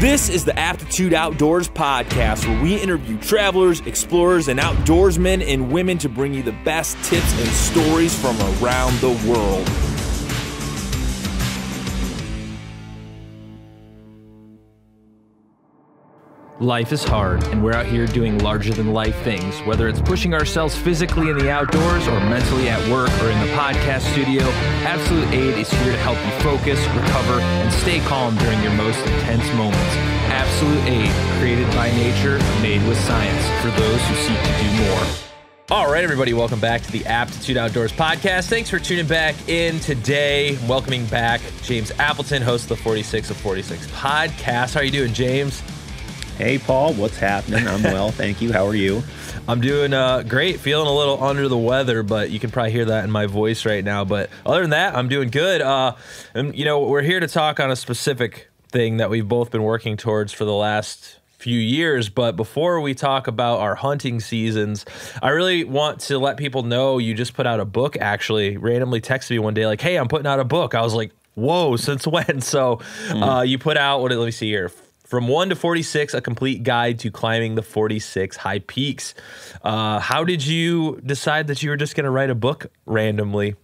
This is the Aptitude Outdoors podcast where we interview travelers, explorers, and outdoorsmen and women to bring you the best tips and stories from around the world. Life is hard, and we're out here doing larger than life things, whether it's pushing ourselves physically in the outdoors or mentally at work or in the podcast studio. Absolute Aid is here to help you focus, recover, and stay calm during your most intense moments. Absolute Aid, created by nature, made with science for those who seek to do more. All right, everybody, welcome back to the Aptitude Outdoors podcast. Thanks for tuning back in today. Welcoming back James Appleton, host of the 46 of 46 podcast. How are you doing, James? Hey, Paul, what's happening? I'm well, thank you. How are you? I'm doing uh, great, feeling a little under the weather, but you can probably hear that in my voice right now. But other than that, I'm doing good. Uh, and, you know, we're here to talk on a specific thing that we've both been working towards for the last few years. But before we talk about our hunting seasons, I really want to let people know you just put out a book, actually. Randomly texted me one day, like, hey, I'm putting out a book. I was like, whoa, since when? So hmm. uh, you put out, what, let me see here from 1 to 46, a complete guide to climbing the 46 high peaks. Uh, how did you decide that you were just going to write a book randomly?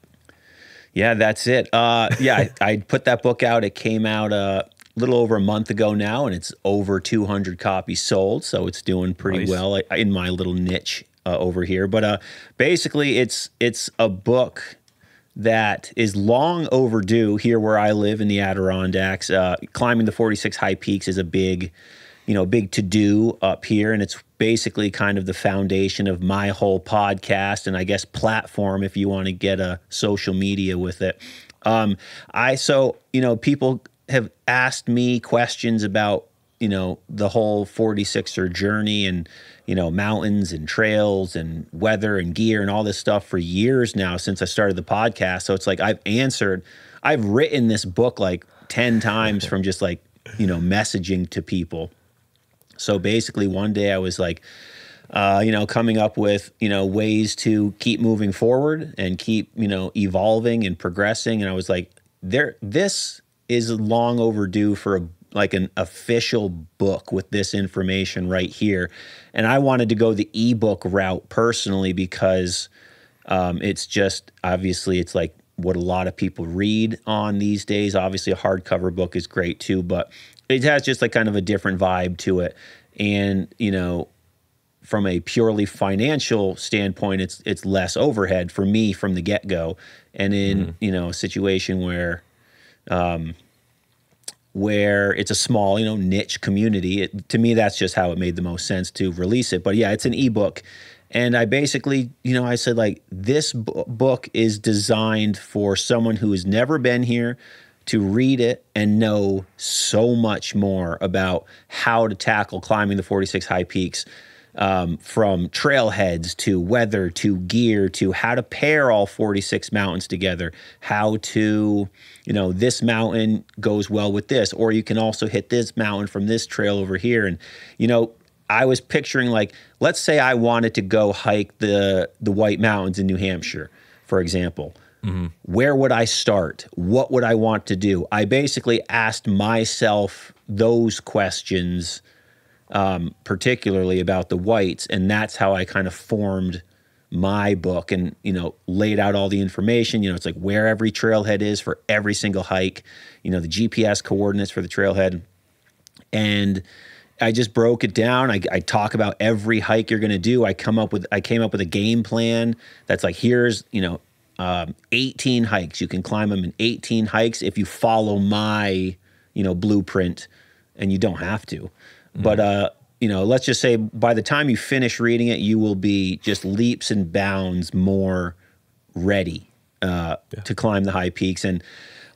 Yeah, that's it. Uh, yeah, I, I, put that book out. It came out uh, a little over a month ago now, and it's over 200 copies sold. So it's doing pretty nice. well uh, in my little niche uh, over here. But uh, basically, it's it's a book that is long overdue here where I live in the Adirondacks. Uh, climbing the 46 high peaks is a big, you know, big to do up here. And it's basically kind of the foundation of my whole podcast and I guess platform if you want to get a social media with it. Um, I, so, you know, people have asked me questions about, you know, the whole 46er journey and, you know, mountains and trails and weather and gear and all this stuff for years now since I started the podcast. So it's like I've answered, I've written this book like 10 times from just like, you know, messaging to people. So basically, one day I was like, uh, you know, coming up with, you know, ways to keep moving forward and keep, you know, evolving and progressing. And I was like, there, this is long overdue for a like an official book with this information right here. And I wanted to go the ebook route personally because um, it's just obviously it's like what a lot of people read on these days. Obviously, a hardcover book is great too, but it has just like kind of a different vibe to it. And you know, from a purely financial standpoint, it's it's less overhead for me from the get go. And in mm. you know a situation where um, where it's a small, you know, niche community. It, to me, that's just how it made the most sense to release it. But yeah, it's an ebook. And I basically, you know, I said, like, this b- book is designed for someone who has never been here to read it and know so much more about how to tackle climbing the 46 high peaks um, from trailheads to weather to gear to how to pair all 46 mountains together, how to, you know, this mountain goes well with this, or you can also hit this mountain from this trail over here. And, you know, I was picturing like, let's say I wanted to go hike the the White Mountains in New Hampshire, for example. Mm-hmm. Where would I start? What would I want to do? I basically asked myself those questions um, particularly about the whites, and that's how I kind of formed my book and you know laid out all the information you know it's like where every trailhead is for every single hike you know the gps coordinates for the trailhead and I just broke it down. I, I, talk about every hike you're going to do. I come up with I came up with a game plan that's like here's you know um, 18 hikes you can climb them in 18 hikes if you follow my you know blueprint, and you don't have to. But uh, you know, let's just say by the time you finish reading it, you will be just leaps and bounds more ready uh, yeah. to climb the high peaks. And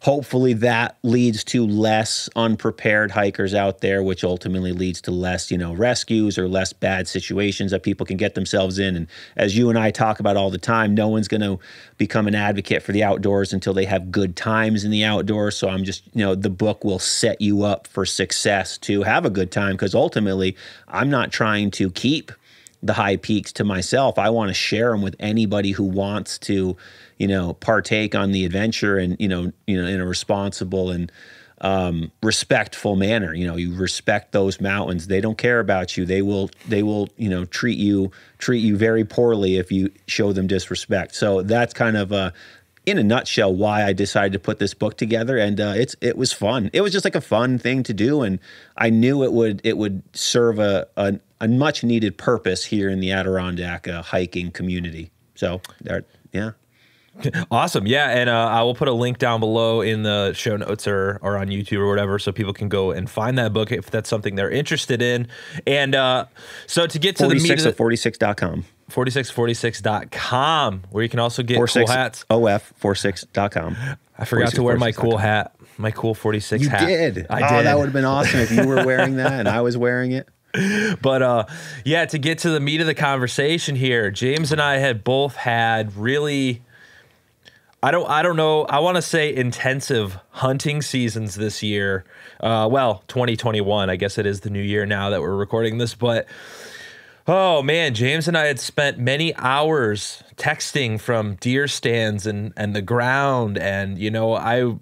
hopefully that leads to less unprepared hikers out there which ultimately leads to less you know rescues or less bad situations that people can get themselves in and as you and i talk about all the time no one's going to become an advocate for the outdoors until they have good times in the outdoors so i'm just you know the book will set you up for success to have a good time because ultimately i'm not trying to keep the high peaks to myself i want to share them with anybody who wants to you know, partake on the adventure and, you know, you know, in a responsible and um, respectful manner. You know, you respect those mountains. They don't care about you. They will, they will, you know, treat you, treat you very poorly if you show them disrespect. So that's kind of a, uh, in a nutshell why I decided to put this book together and uh, it's it was fun. It was just like a fun thing to do and I knew it would it would serve a a, a much needed purpose here in the Adirondack uh, hiking community. So there yeah. awesome. Yeah. And uh, I will put a link down below in the show notes or, or on YouTube or whatever so people can go and find that book if that's something they're interested in. And uh, so to get to the meat of the, 46.com. 4646.com, where you can also get 46, cool hats. OF46.com. I forgot to wear my cool hat, my cool 46 you hat. did. I oh, did. that would have been awesome if you were wearing that and I was wearing it but uh, yeah to get to the meat of the conversation here james and i had both had really I don't I don't know. I want to say intensive hunting seasons this year. Uh, well, 2021. I guess it is the new year now that we're recording this, but oh man, James and I had spent many hours texting from deer stands and and the ground and you know, I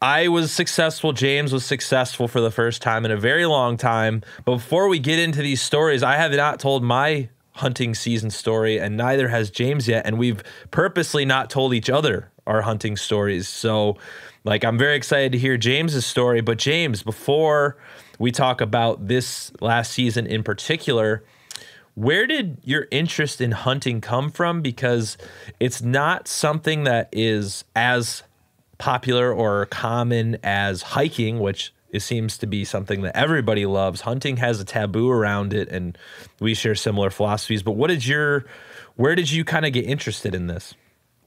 I was successful. James was successful for the first time in a very long time. But before we get into these stories, I have not told my hunting season story, and neither has James yet. And we've purposely not told each other our hunting stories. So, like, I'm very excited to hear James's story. But, James, before we talk about this last season in particular, where did your interest in hunting come from? Because it's not something that is as popular or common as hiking, which it seems to be something that everybody loves. Hunting has a taboo around it, and we share similar philosophies. But what did your, where did you kind of get interested in this?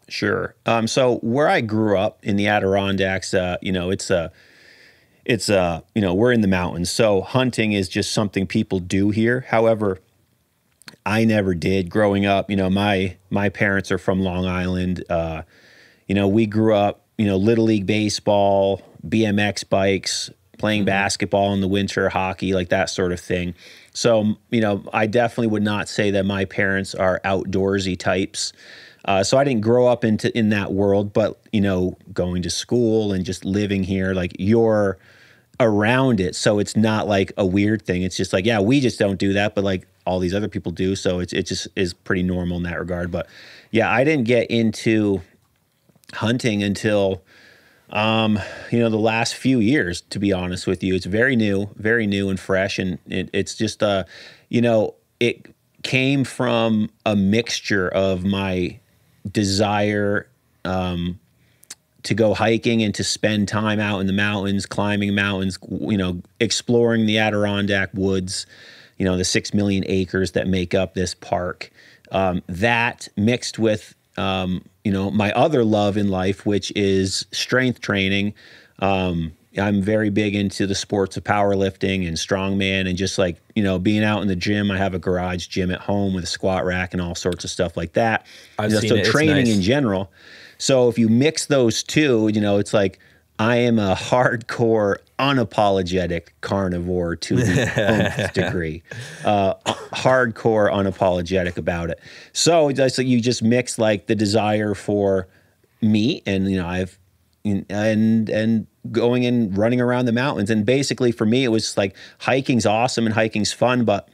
Sure. Um, so where I grew up in the Adirondacks, uh, you know, it's a, it's a, you know, we're in the mountains, so hunting is just something people do here. However, I never did growing up. You know, my my parents are from Long Island. Uh, you know, we grew up. You know, little league baseball, BMX bikes, playing mm-hmm. basketball in the winter, hockey, like that sort of thing. So, you know, I definitely would not say that my parents are outdoorsy types. Uh, so I didn't grow up into in that world, but you know, going to school and just living here, like you're around it. So it's not like a weird thing. It's just like, yeah, we just don't do that, but like all these other people do. So it's it just is pretty normal in that regard. But yeah, I didn't get into hunting until um, you know, the last few years, to be honest with you. It's very new, very new and fresh. And it, it's just, uh, you know, it came from a mixture of my desire um, to go hiking and to spend time out in the mountains, climbing mountains, you know, exploring the Adirondack woods, you know, the six million acres that make up this park. Um, that mixed with um, you know, my other love in life, which is strength training. Um, I'm very big into the sports of powerlifting and strongman and just like, you know, being out in the gym. I have a garage gym at home with a squat rack and all sorts of stuff like that. I've you know, seen so it. training nice. in general. So if you mix those two, you know, it's like I am a hardcore unapologetic carnivore to the nth degree, uh, hardcore unapologetic about it. So that's you just mix like the desire for meat, and you know I've and and going and running around the mountains, and basically for me it was like hiking's awesome and hiking's fun, but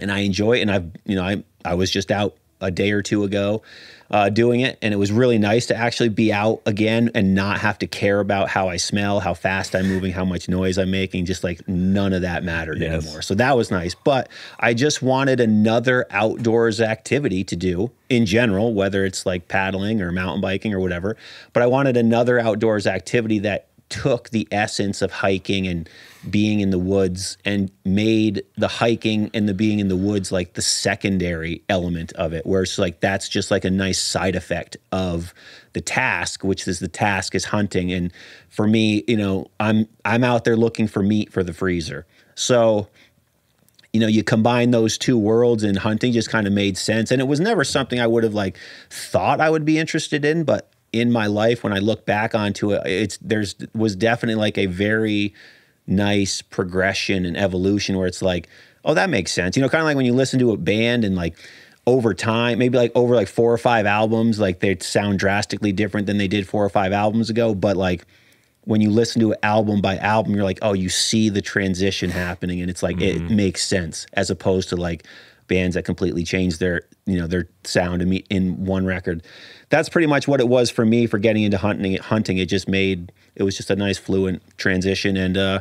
and I enjoy it, and I've you know I I was just out a day or two ago uh, doing it, and it was really nice to actually be out again and not have to care about how I smell, how fast I'm moving, how much noise I'm making. Just like none of that mattered yes. anymore. So that was nice. But I just wanted another outdoors activity to do in general, whether it's like paddling or mountain biking or whatever. But I wanted another outdoors activity that took the essence of hiking and being in the woods and made the hiking and the being in the woods like the secondary element of it where it's like that's just like a nice side effect of the task which is the task is hunting and for me you know i'm i'm out there looking for meat for the freezer so you know you combine those two worlds and hunting just kind of made sense and it was never something i would have like thought i would be interested in but in my life when i look back onto it it's there's was definitely like a very nice progression and evolution where it's like, oh, that makes sense. You know, kind of like when you listen to a band and like over time, maybe like over like four or five albums, like they sound drastically different than they did four or five albums ago. But like when you listen to an album by album, you're like, oh, you see the transition happening and it's like, mm-hmm. it makes sense as opposed to like, bands that completely changed their you know their sound in, in one record. That's pretty much what it was for me for getting into hunting. Hunting it just made it was just a nice fluent transition and. Uh,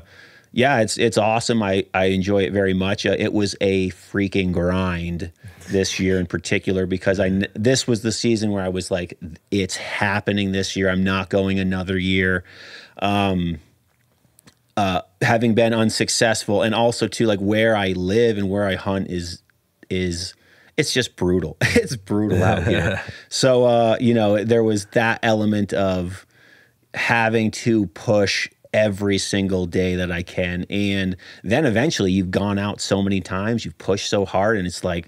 yeah, it's it's awesome. I, I enjoy it very much. Uh, it was a freaking grind this year in particular because I this was the season where I was like, it's happening this year. I'm not going another year. Um, uh, having been unsuccessful, and also too like where I live and where I hunt is is it's just brutal. it's brutal out here. So uh, you know, there was that element of having to push every single day that I can. And then eventually you've gone out so many times, you've pushed so hard, and it's like,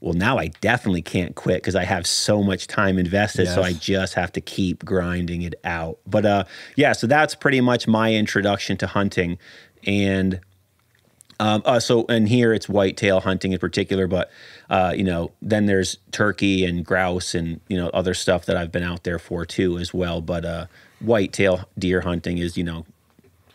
well, now I definitely can't quit because I have so much time invested. Yes. So I just have to keep grinding it out. But uh, yeah, so that's pretty much my introduction to hunting. And um, uh, so, and here it's whitetail hunting in particular, but uh, you know, then there's turkey and grouse and you know other stuff that I've been out there for too as well. But uh, whitetail deer hunting is you know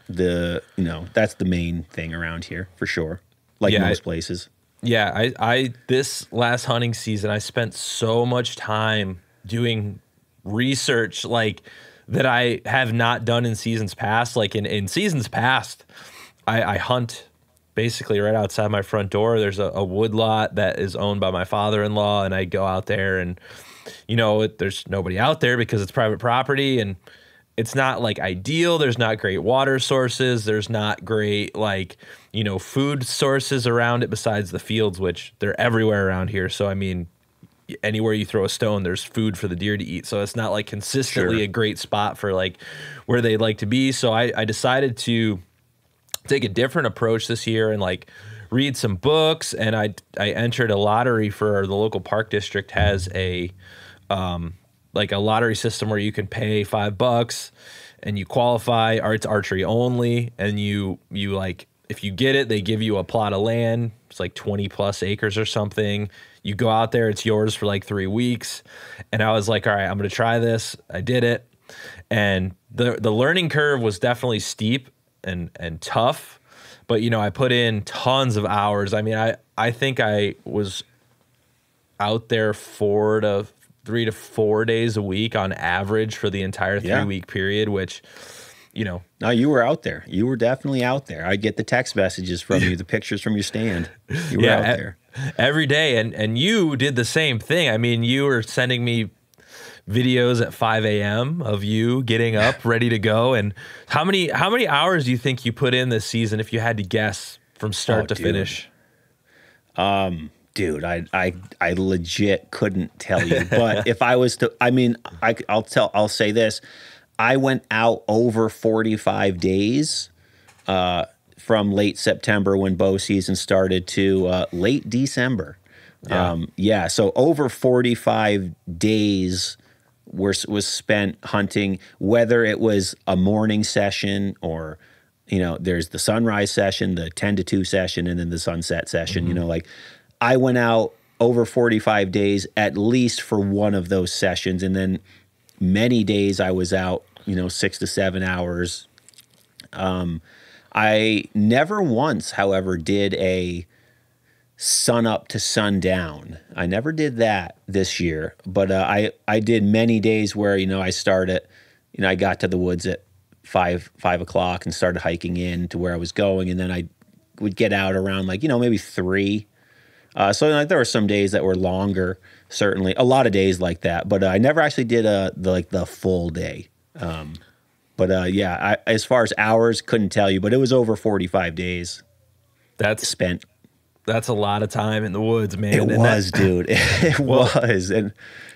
the you know that's the main thing around here for sure, like yeah, most I, places. Yeah, I, I this last hunting season I spent so much time doing research like that I have not done in seasons past. Like in in seasons past, I, I hunt basically right outside my front door. There's a, a wood lot that is owned by my father in law, and I go out there and you know it, there's nobody out there because it's private property and it's not like ideal. There's not great water sources. There's not great like you know food sources around it besides the fields, which they're everywhere around here. So I mean, anywhere you throw a stone, there's food for the deer to eat. So it's not like consistently sure. a great spot for like where they like to be. So I, I decided to take a different approach this year and like read some books. And I I entered a lottery for the local park district has a um, like a lottery system where you can pay five bucks and you qualify or it's archery only and you you like if you get it they give you a plot of land it's like 20 plus acres or something you go out there it's yours for like three weeks and i was like all right i'm gonna try this i did it and the the learning curve was definitely steep and and tough. But you know, I put in tons of hours. I mean, I I think I was out there four to three to four days a week on average for the entire three yeah. week period, which you know. now you were out there. You were definitely out there. I get the text messages from you, the pictures from your stand. You were yeah, out there every day, and and you did the same thing. I mean, you were sending me videos at 5 a.m. of you getting up ready to go. And how many how many hours do you think you put in this season if you had to guess from start oh, to dude. finish? Um, dude, I I I legit couldn't tell you. But if I was to, I mean, I I'll tell I'll say this. I went out over 45 days. Uh, from late September when bow season started to uh, late December. Yeah. Um, yeah. So over 45 days was was spent hunting, whether it was a morning session or you know, there's the sunrise session, the 10 to 2 session, and then the sunset session. Mm -hmm. You mm-hmm. know, like I went out over 45 days at least for one of those sessions. And then many days I was out, you know, six to seven hours. Um, I never once, however, did a sun up to sundown. I never did that this year, but uh, I I did many days where you know I started, you know I got to the woods at five five o'clock and started hiking in to where I was going, and then I would get out around like you know maybe three. Uh, so like there were some days that were longer, certainly a lot of days like that, but uh, I never actually did a uh, the, like the full day. Um, but uh, yeah, I, as far as hours, couldn't tell you, but it was over forty five days. That's spent that's a lot of time in the woods, man. It and was, that, dude. It was, and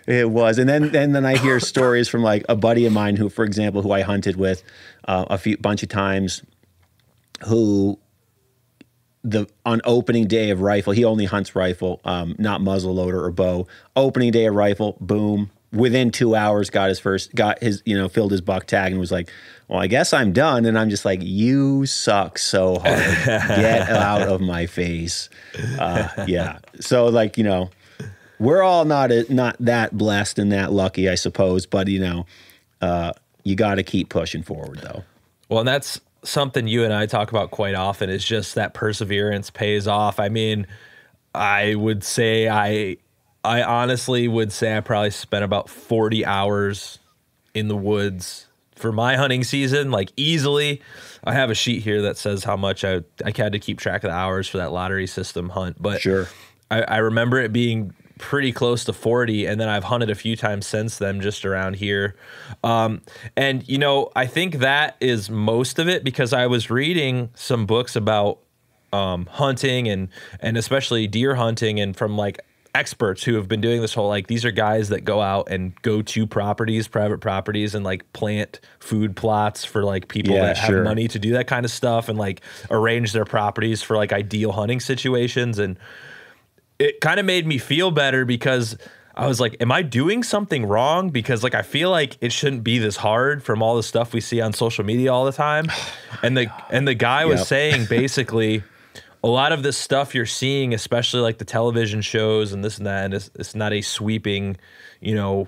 it was, and then then then I hear stories from like a buddy of mine who, for example, who I hunted with uh, a few bunch of times, who the on opening day of rifle, he only hunts rifle, um, not muzzle loader or bow. Opening day of rifle, boom. Within two hours, got his first, got his, you know, filled his buck tag and was like, well, I guess I'm done. And I'm just like, you suck so hard. Get out of my face. Uh, yeah. So, like, you know, we're all not, not that blessed and that lucky, I suppose. But, you know, uh, you got to keep pushing forward, though. Well, and that's something you and I talk about quite often is just that perseverance pays off. I mean, I would say I I honestly would say I probably spent about 40 hours in the woods for my hunting season, like easily. I have a sheet here that says how much I I had to keep track of the hours for that lottery system hunt, but sure. I, I remember it being pretty close to 40 and then I've hunted a few times since then just around here. Um, and you know, I think that is most of it because I was reading some books about um, hunting and and especially deer hunting and from like experts who have been doing this whole like these are guys that go out and go to properties, private properties, and like plant food plots for like people yeah, that sure. have money to do that kind of stuff and like arrange their properties for like ideal hunting situations. And it kind of made me feel better because I was like, am I doing something wrong? Because like I feel like it shouldn't be this hard from all the stuff we see on social media all the time. and the and the guy yep. was saying basically a lot of this stuff you're seeing, especially like the television shows and this and that, and it's, it's not a sweeping, you know,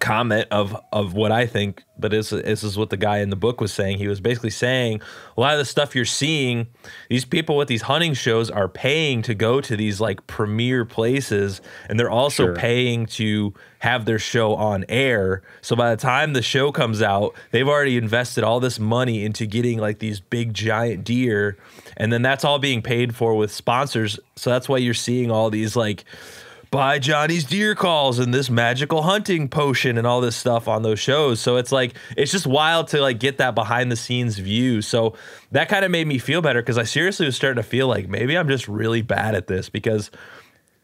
comment of of what I think, but this this is what the guy in the book was saying. He was basically saying a lot of the stuff you're seeing, these people with these hunting shows are paying to go to these like premier places, and they're also sure. paying to have their show on air. So by the time the show comes out, they've already invested all this money into getting like these big giant deer and then that's all being paid for with sponsors. So that's why you're seeing all these like buy Johnny's deer calls and this magical hunting potion and all this stuff on those shows. So it's like it's just wild to like get that behind the scenes view. So that kind of made me feel better because I seriously was starting to feel like maybe I'm just really bad at this because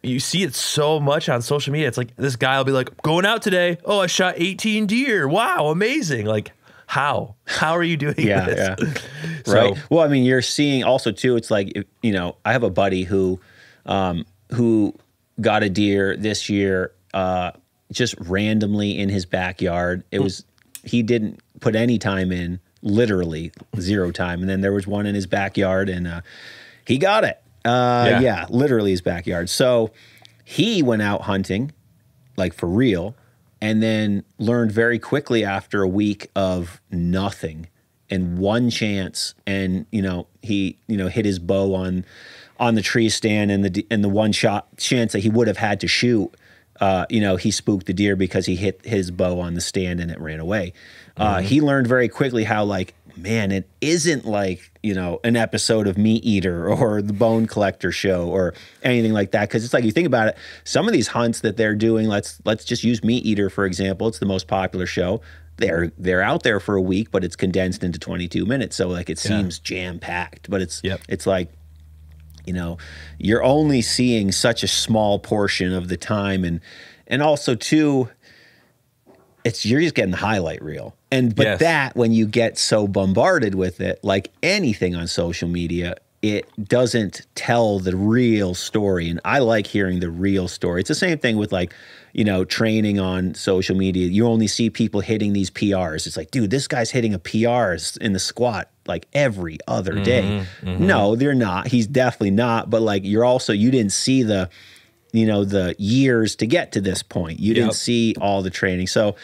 you see it so much on social media. It's like this guy will be like, going out today. Oh, I shot 18 deer. Wow, amazing. Like how how are you doing yeah, this? Yeah. so, right. Well, I mean, you're seeing also too. It's like you know, I have a buddy who um, who got a deer this year uh, just randomly in his backyard. It hmm. was he didn't put any time in, literally zero time. And then there was one in his backyard, and uh, he got it. Uh, yeah. yeah, literally his backyard. So he went out hunting, like for real and then learned very quickly after a week of nothing and one chance and you know he you know hit his bow on on the tree stand and the and the one shot chance that he would have had to shoot uh, you know he spooked the deer because he hit his bow on the stand and it ran away uh, mm -hmm. he learned very quickly how like man, it isn't like, you know, an episode of Meat Eater or the Bone Collector show or anything like that. Cause it's like you think about it, some of these hunts that they're doing, let's let's just use Meat Eater, for example. It's the most popular show. They're they're out there for a week, but it's condensed into 22 minutes. So like it seems yeah. jam packed, but it's yep. it's like you know, you're only seeing such a small portion of the time and and also too it's you're just getting the highlight reel. And but yes. that when you get so bombarded with it, like anything on social media, it doesn't tell the real story. And I like hearing the real story. It's the same thing with like, you know, training on social media. You only see people hitting these PRs. It's like, dude, this guy's hitting a PR in the squat like every other day. Mm-hmm, mm-hmm. No, they're not. He's definitely not. But like, you're also, you didn't see the, you know the years to get to this point. You yep. didn't see all the training, so.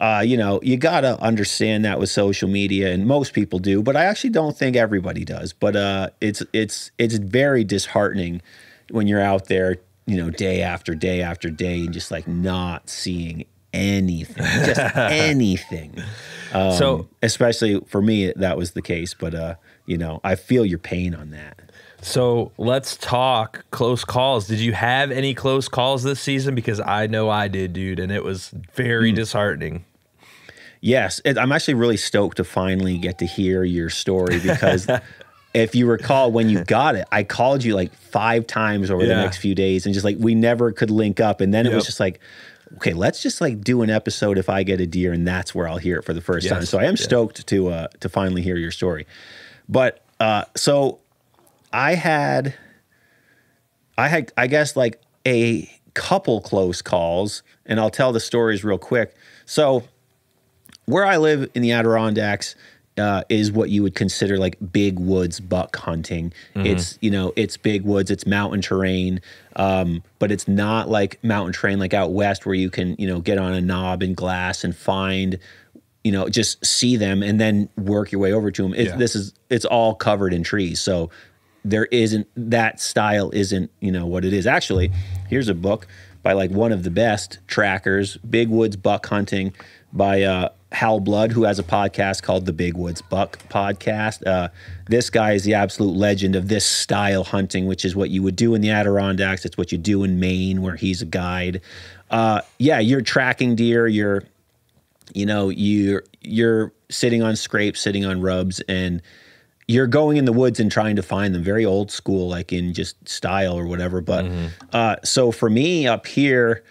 Uh, you know, you got to understand that with social media, and most people do, but I actually don't think everybody does. But uh, it's it's it's very disheartening when you're out there, you know, day after day after day, and just like not seeing anything, just anything. Um, so, especially for me, that was the case. But uh, you know, I feel your pain on that. So let's talk close calls. Did you have any close calls this season? Because I know I did, dude, and it was very mm. disheartening. Yes, it, I'm actually really stoked to finally get to hear your story because if you recall when you got it, I called you like five times over yeah. the next few days and just like we never could link up. And then yep. it was just like, okay, let's just like do an episode if I get a deer and that's where I'll hear it for the first yes. time. So I am yeah. stoked to uh, to finally hear your story. But uh, so I had, I had, I guess, like a couple close calls, and I'll tell the stories real quick. So, where I live in the Adirondacks uh, is what you would consider like big woods buck hunting. Mm-hmm. It's you know it's big woods, it's mountain terrain, um, but it's not like mountain terrain like out west where you can you know get on a knob and glass and find you know just see them and then work your way over to them. It, yeah. This is it's all covered in trees, so there isn't that style isn't you know what it is. Actually, here's a book by like one of the best trackers, Big Woods Buck Hunting, by uh, Hal Blood, who has a podcast called the Big Woods Buck Podcast. Uh, this guy is the absolute legend of this style hunting, which is what you would do in the Adirondacks. It's what you do in Maine, where he's a guide. Uh, yeah, you're tracking deer. You're, you know, you're you're sitting on scrapes, sitting on rubs, and you're going in the woods and trying to find them very old school like in just style or whatever but mm-hmm. uh, so for me up here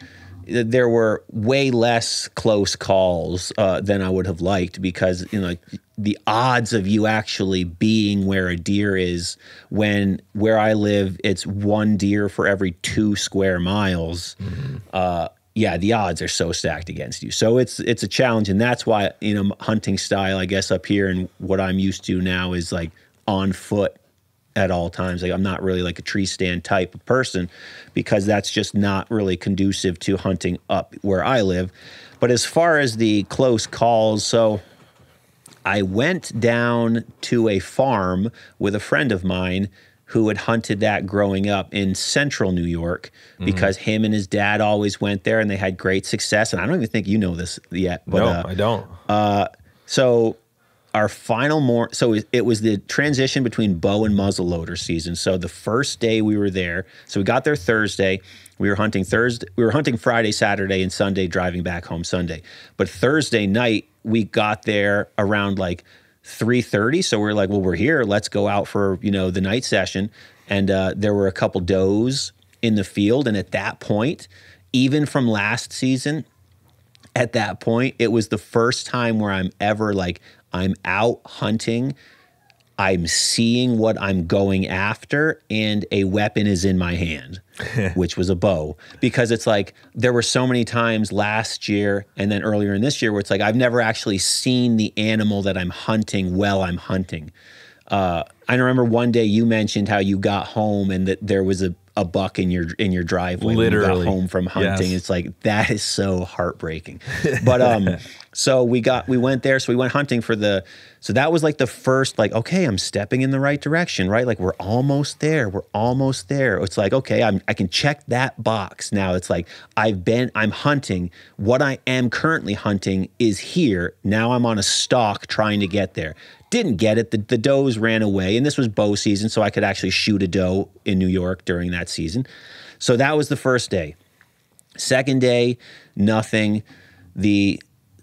there were way less close calls uh, than I would have liked because you know the odds of you actually being where a deer is when where I live it's one deer for every two square miles mm-hmm. uh, yeah, the odds are so stacked against you. So it's it's a challenge, and that's why you know hunting style, I guess, up here and what I'm used to now is like on foot at all times. Like I'm not really like a tree stand type of person because that's just not really conducive to hunting up where I live. But as far as the close calls, so I went down to a farm with a friend of mine who had hunted that growing up in central New York mm-hmm. because mm-hmm. him and his dad always went there and they had great success. And I don't even think you know this yet. But, no, uh, I don't. Uh, so our final more so it was the transition between bow and muzzleloader season. So the first day we were there, so we got there Thursday. We were hunting Thursday. We were hunting Friday, Saturday, and Sunday, driving back home Sunday. But Thursday night we got there around like 3.30 so we're like well we're here let's go out for you know the night session and uh, there were a couple does in the field and at that point even from last season at that point it was the first time where i'm ever like i'm out hunting i'm seeing what i'm going after and a weapon is in my hand which was a bow because it's like there were so many times last year and then earlier in this year where it's like I've never actually seen the animal that I'm hunting while I'm hunting. Uh, I remember one day you mentioned how you got home and that there was a a buck in your in your driveway Literally. home from hunting. Yes. It's like that is so heartbreaking. But um so we got we went there so we went hunting for the so that was like the first like okay, I'm stepping in the right direction, right? Like we're almost there. We're almost there. It's like okay, I'm I can check that box. Now it's like I've been I'm hunting. What I am currently hunting is here. Now I'm on a stalk trying to get there. Didn't get it. The, the does ran away, and this was bow season, so I could actually shoot a doe in New York during that season. So that was the first day. Second day, nothing. The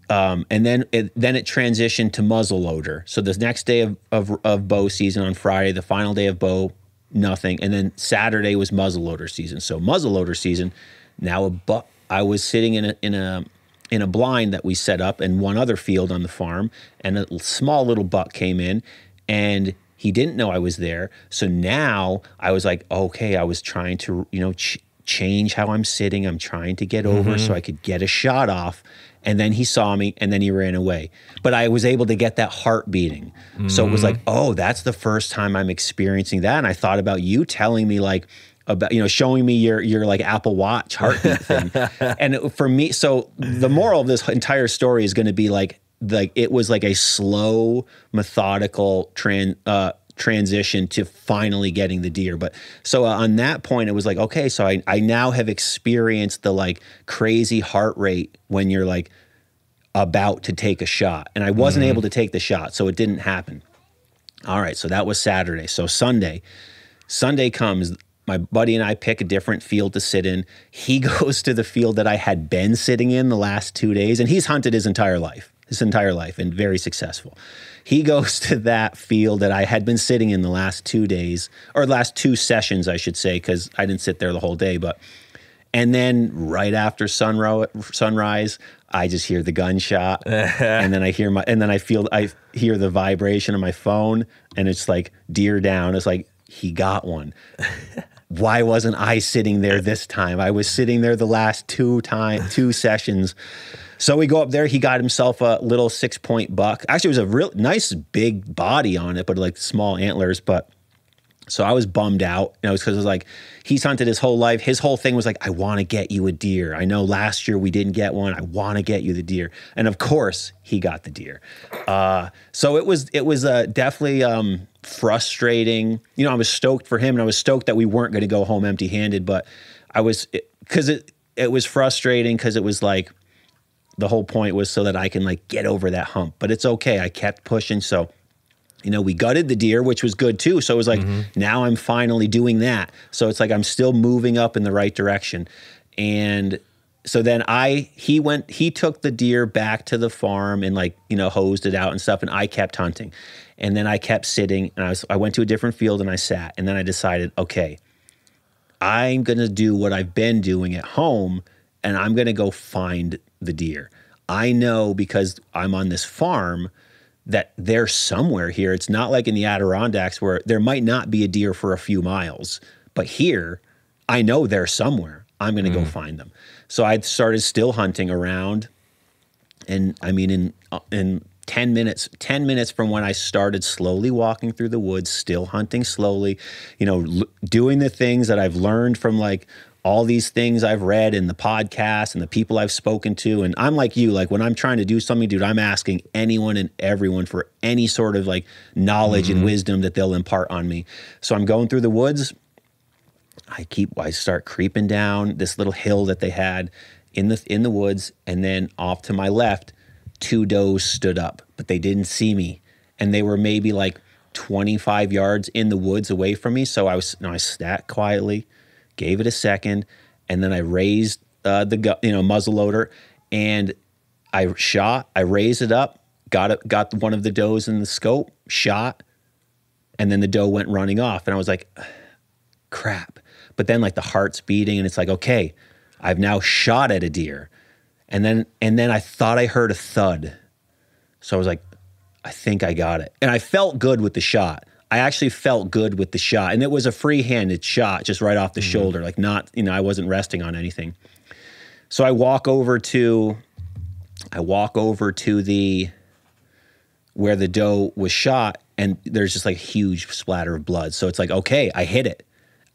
um, and then it, then it transitioned to muzzleloader. So the next day of, of, of bow season on Friday, the final day of bow, nothing. And then Saturday was muzzleloader season. So muzzleloader season. Now a buck. I was sitting in a in a in a blind that we set up in one other field on the farm, and a small little buck came in, and he didn't know I was there. So now I was like, okay, I was trying to, you know, ch- change how I'm sitting. I'm trying to get over mm-hmm. so I could get a shot off. And then he saw me and then he ran away. But I was able to get that heart beating. Mm-hmm. So it was mm-hmm. like, oh, that's the first time I'm experiencing that. And I thought about you telling me, like, about you know showing me your your like Apple Watch heartbeat thing. and for me, so the moral of this entire story is going to be like like it was like a slow, methodical trans. Uh, transition to finally getting the deer. But so uh, on that point, it was like, okay, so I, I now have experienced the like crazy heart rate when you're like about to take a shot. And I wasn't mm-hmm. able to take the shot, so it didn't happen. All right, so that was Saturday. So Sunday, Sunday comes, my buddy and I pick a different field to sit in. He goes to the field that I had been sitting in the last two days, and he's hunted his entire life, his entire life, and very successful. He goes to that field that I had been sitting in the last two days, or last two sessions, I should say, because I didn't sit there the whole day, but. And then right after sunro- sunrise, I just hear the gunshot, and then I hear my, and then I feel I hear the vibration of my phone, and it's like deer down. It's like he got one why wasn't I sitting there this time? I was sitting there the last two time two sessions. So we go up there. He got himself a little six point buck. Actually, it was a real nice big body on it, but like small antlers. But so I was bummed out. You know, because it was like he's hunted his whole life. His whole thing was like, I want to get you a deer. I know last year we didn't get one. I want to get you the deer. And of course, he got the deer. Uh, so it was it was uh, definitely. Um, frustrating. You know, I was stoked for him and I was stoked that we weren't going to go home empty handed, but I was, because it, it, it was frustrating because it was like, the whole point was so that I can like get over that hump, but it's okay. I kept pushing. So, you know, we gutted the deer, which was good too. So it was like, mm-hmm. now I'm finally doing that. So it's like I'm still moving up in the right direction. And so then I he went he took the deer back to the farm and like you know hosed it out and stuff and I kept hunting. And then I kept sitting and I, was, I went to a different field and I sat. And then I decided, okay, I'm going to do what I've been doing at home and I'm going to go find the deer. I know because I'm on this farm that they're somewhere here. It's not like in the Adirondacks where there might not be a deer for a few miles, but here I know they're somewhere. I'm going to mm. go find them. So I started still hunting around and I mean in uh, in 10 minutes 10 minutes from when i started slowly walking through the woods still hunting slowly you know l- doing the things that i've learned from like all these things i've read in the podcast and the people i've spoken to and i'm like you like when i'm trying to do something dude i'm asking anyone and everyone for any sort of like knowledge mm-hmm. and wisdom that they'll impart on me so i'm going through the woods i keep i start creeping down this little hill that they had in the in the woods and then off to my left two does stood up, but they didn't see me. And they were maybe like 25 yards in the woods away from me. So I was, know, I sat quietly, gave it a second, and then I raised uh, the, gu- you know, muzzle loader and I shot, I raised it up, got it, got one of the does in the scope, shot, and then the doe went running off. And I was like, crap. But then like the heart's beating and it's like, okay, I've now shot at a deer. And then and then I thought I heard a thud. So I was like, I think I got it. And I felt good with the shot. I actually felt good with the shot. And it was a free-handed shot just right off the mm -hmm. shoulder, like not, you know, I wasn't resting on anything. So I walk over to I walk over to the where the doe was shot and there's just like huge splatter of blood. So it's like, okay, I hit it.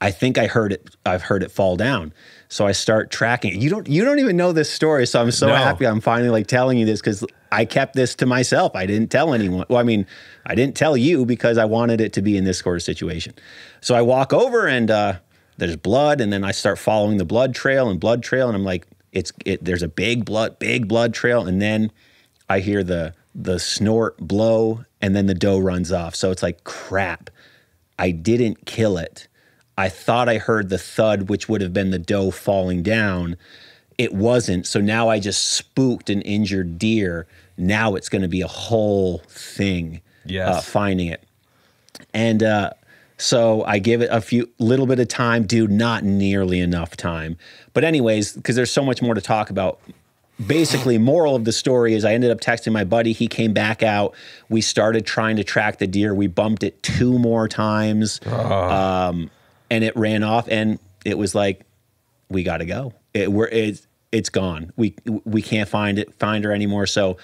I think I heard it. I've heard it fall down. So I start tracking. You don't. You don't even know this story. So I'm so no. happy. I'm finally like telling you this because I kept this to myself. I didn't tell anyone. Well, I mean, I didn't tell you because I wanted it to be in this sort of situation. So I walk over and uh, there's blood, and then I start following the blood trail and blood trail, and I'm like, it's it. There's a big blood, big blood trail, and then I hear the the snort blow, and then the doe runs off. So it's like crap. I didn't kill it I thought I heard the thud, which would have been the doe falling down. It wasn't. So now I just spooked an injured deer. Now it's going to be a whole thing uh, yes. Uh, finding it. And uh, so I give it a few little bit of time, dude, not nearly enough time. But anyways, because there's so much more to talk about. Basically, moral of the story is I ended up texting my buddy. He came back out. We started trying to track the deer. We bumped it two more times. Ah. Um, and it ran off and it was like we got to go it, we're it's it's gone we we can't find it find her anymore so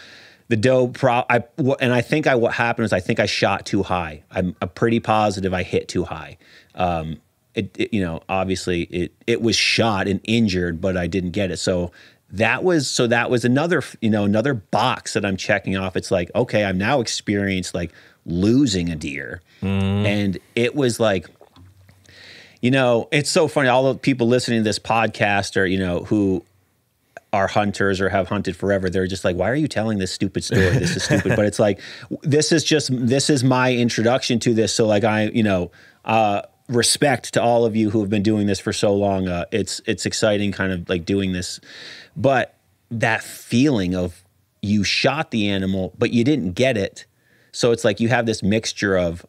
the doe pro I and I think I what happened was I think I shot too high I'm, pretty positive I hit too high um it, it you know obviously it it was shot and injured but I didn't get it so that was so that was another you know another box that i'm checking off it's like okay i'm now experienced like losing a deer mm. and it was like you know, it's so funny. All the people listening to this podcast are, you know, who are hunters or have hunted forever. They're just like, why are you telling this stupid story? This is stupid. but it's like, this is just, this is my introduction to this. So, like, I, you know, uh, respect to all of you who have been doing this for so long. Uh, it's, it's exciting kind of like doing this. But that feeling of you shot the animal, but you didn't get it. So it's like you have this mixture of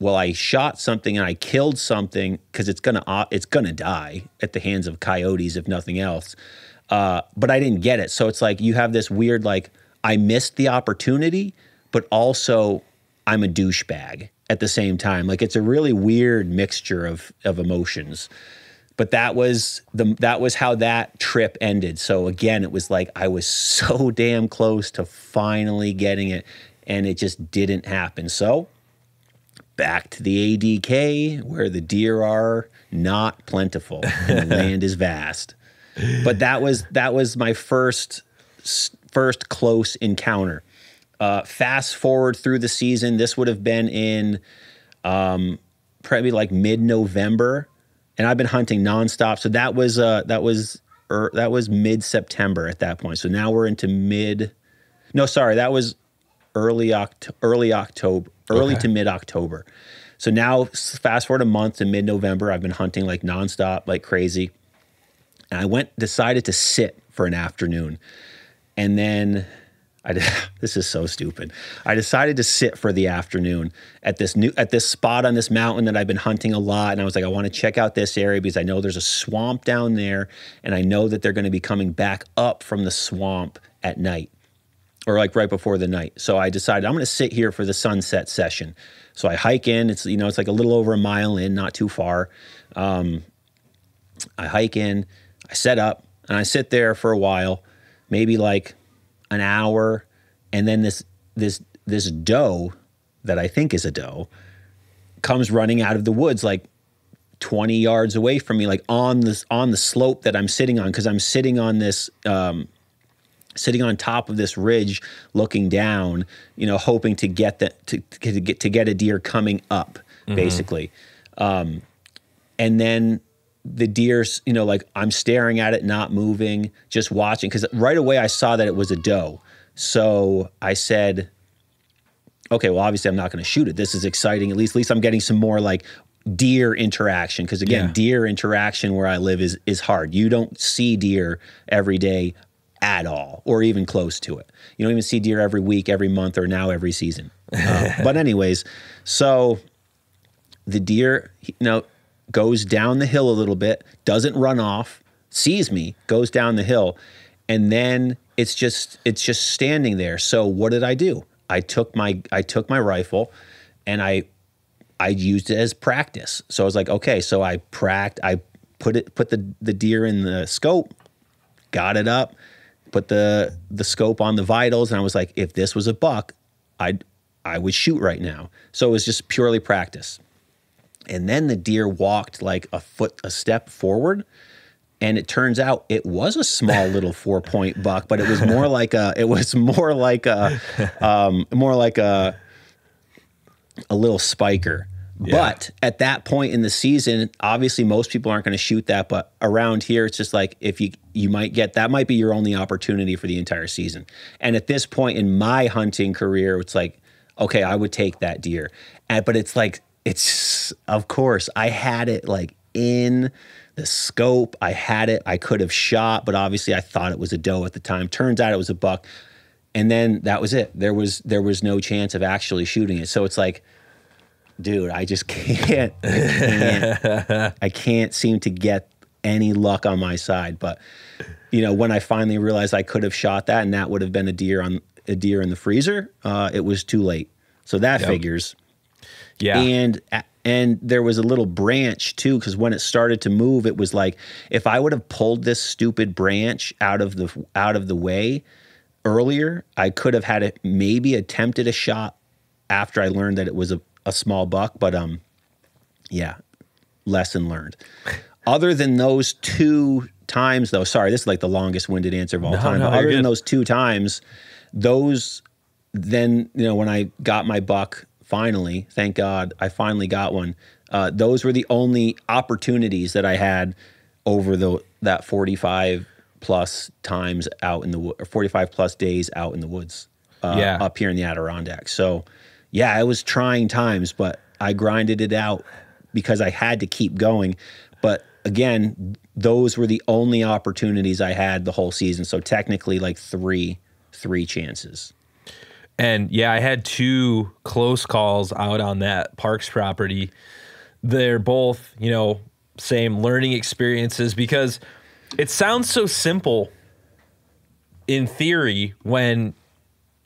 well, I shot something and I killed something because it's gonna uh, it's gonna die at the hands of coyotes if nothing else. Uh, but I didn't get it, so it's like you have this weird like I missed the opportunity, but also I'm a douchebag at the same time. Like it's a really weird mixture of of emotions. But that was the that was how that trip ended. So again, it was like I was so damn close to finally getting it and it just didn't happen. So back to the ADK where the deer are not plentiful and the land is vast. But that was that was my first first close encounter. Uh, fast forward through the season, this would have been in um, probably like mid November, and I've been hunting nonstop. So that was uh, that was er, that was mid September at that point. So now we're into mid. No, sorry, that was early Oct- early October early okay. to mid October. So now, fast forward a month to mid November, I've been hunting like nonstop, like crazy. And I went, decided to sit for an afternoon. And then I, this is so stupid. I decided to sit for the afternoon at this new at this spot on this mountain that I've been hunting a lot, and I was like, I want to check out this area because I know there's a swamp down there, and I know that they're going to be coming back up from the swamp at night or like right before the night. So I decided I'm going to sit here for the sunset session. So I hike in. It's you know it's like a little over a mile in, not too far. Um, I hike in. I set up and I sit there for a while, maybe like an hour, and then this this this doe that I think is a doe comes running out of the woods like 20 yards away from me like on this on the slope that I'm sitting on because I'm sitting on this um, sitting on top of this ridge looking down you know hoping to get that to, to get to get a deer coming up mm-hmm. basically um, and then the deer's you know like i'm staring at it not moving just watching because right away i saw that it was a doe so i said okay well obviously i'm not going to shoot it this is exciting at least at least i'm getting some more like deer interaction because again yeah. deer interaction where i live is is hard you don't see deer every day at all or even close to it. You don't even see deer every week, every month, or now every season. Uh, but, anyways, so the deer, you know, goes down the hill a little bit, doesn't run off, sees me, goes down the hill, and then it's just it's just standing there. So what did I do? I took my I took my rifle and I I used it as practice. So I was like, okay, so I pract I put it put the the deer in the scope, got it up, put the the scope on the vitals, and I was like, if this was a buck, I'd I would shoot right now. So it was just purely practice. And then the deer walked like a foot a step forward. And it turns out it was a small little four point buck, but it was more like a it was more like a um, more like a a little spiker. Yeah. But at that point in the season, obviously most people aren't going to shoot that. But around here, it's just like if you you might get that might be your only opportunity for the entire season. And at this point in my hunting career, it's like, okay, I would take that deer. And, but it's like it's of course I had it like in the scope. I had it. I could have shot, but obviously I thought it was a doe at the time. Turns out it was a buck. And then that was it. There was there was no chance of actually shooting it. So it's like dude, I just can't, I can't, I can't seem to get any luck on my side. But you know, when I finally realized I could have shot that and that would have been a deer on a deer in the freezer, uh, it was too late. So that yep. figures. Yeah. And and there was a little branch too, because when it started to move, it was like if I would have pulled this stupid branch out of the out of the way earlier, I could have had it maybe attempted a shot after I learned that it was a a small buck, but um, yeah, lesson learned. Other than those two times, though, sorry, this is like the longest winded answer of all no, time. No, but other good. than those two times, those then you know when I got my buck finally, thank God, I finally got one. Uh, those were the only opportunities that I had over the that forty five plus times out in the forty five plus days out in the woods. Uh, yeah. up here in the Adirondacks. So yeah, it was trying times, but I grinded it out because I had to keep going. But again, those were the only opportunities I had the whole season. So technically, like three, three chances. And yeah, I had two close calls out on that Parks property. They're both, you know, same learning experiences because it sounds so simple in theory when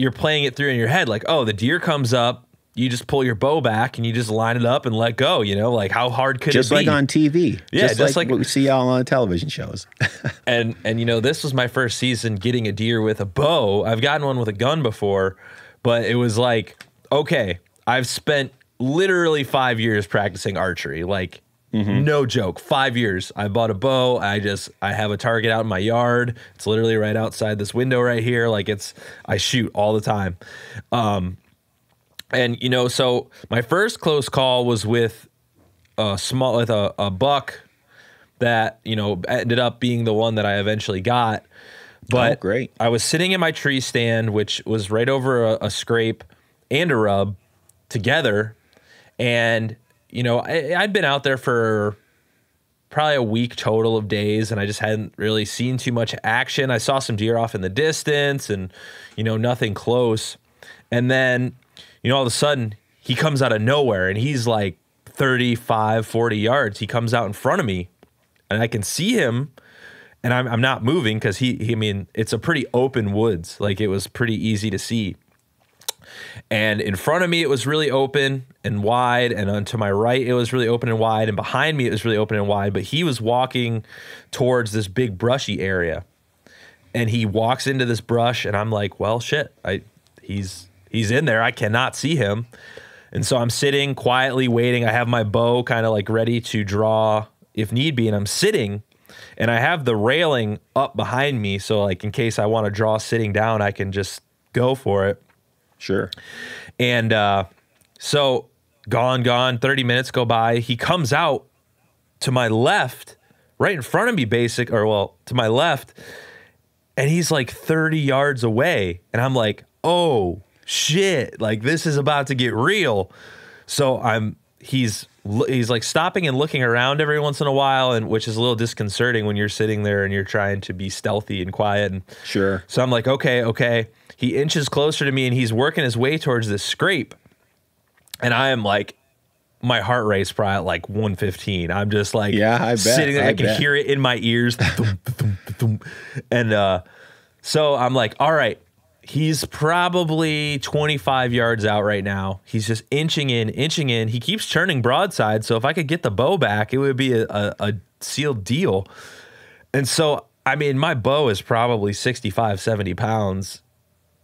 you're playing it through in your head like, oh, the deer comes up, you just pull your bow back and you just line it up and let go. You know, like how hard could just it be? Just like on TV. Yeah, just, just like, like, what we see all on television shows. and and you know, this was my first season getting a deer with a bow. I've gotten one with a gun before, but it was like, okay, I've spent literally five years practicing archery. Like Mm-hmm. No joke. Five years. I bought a bow. I just I have a target out in my yard. It's literally right outside this window right here. Like it's I shoot all the time. Um, and you know, so my first close call was with a small with a, a buck that you know ended up being the one that I eventually got. Oh, but oh, great. I was sitting in my tree stand, which was right over a, a scrape and a rub together, and you know I, I'd been out there for probably a week total of days and I just hadn't really seen too much action. I saw some deer off in the distance and you know nothing close. And then you know, all of a sudden he comes out of nowhere and he's like 35, 40 yards. He comes out in front of me and I can see him and I'm, I'm not moving because he, he, I mean, it's a pretty open woods. Like it was pretty easy to see. And in front of me, it was really open and wide. And on to my right, it was really open and wide. And behind me, it was really open and wide. But he was walking towards this big brushy area. And he walks into this brush, and I'm like, well, shit, I, he's he's in there. I cannot see him. And so I'm sitting quietly waiting. I have my bow kind of like ready to draw if need be. And I'm sitting and I have the railing up behind me. So, like, in case I want to draw sitting down, I can just go for it. Sure. And uh, so, gone, gone, 30 minutes go by. He comes out to my left, right in front of me, basic, or well, to my left. And he's like 30 yards away. And I'm like, oh shit, like this is about to get real. So I'm he's he's like stopping and looking around every once in a while and which is a little disconcerting when you're sitting there and you're trying to be stealthy and quiet and sure so i'm like okay okay he inches closer to me and he's working his way towards this scrape and i am like my heart rate's probably at like 115 i'm just like yeah i bet. sitting there i, I can bet. hear it in my ears and uh so i'm like all right He's probably 25 yards out right now. He's just inching in, inching in. He keeps turning broadside. So if I could get the bow back, it would be a, a, a sealed deal. And so, I mean, my bow is probably 65, 70 pounds.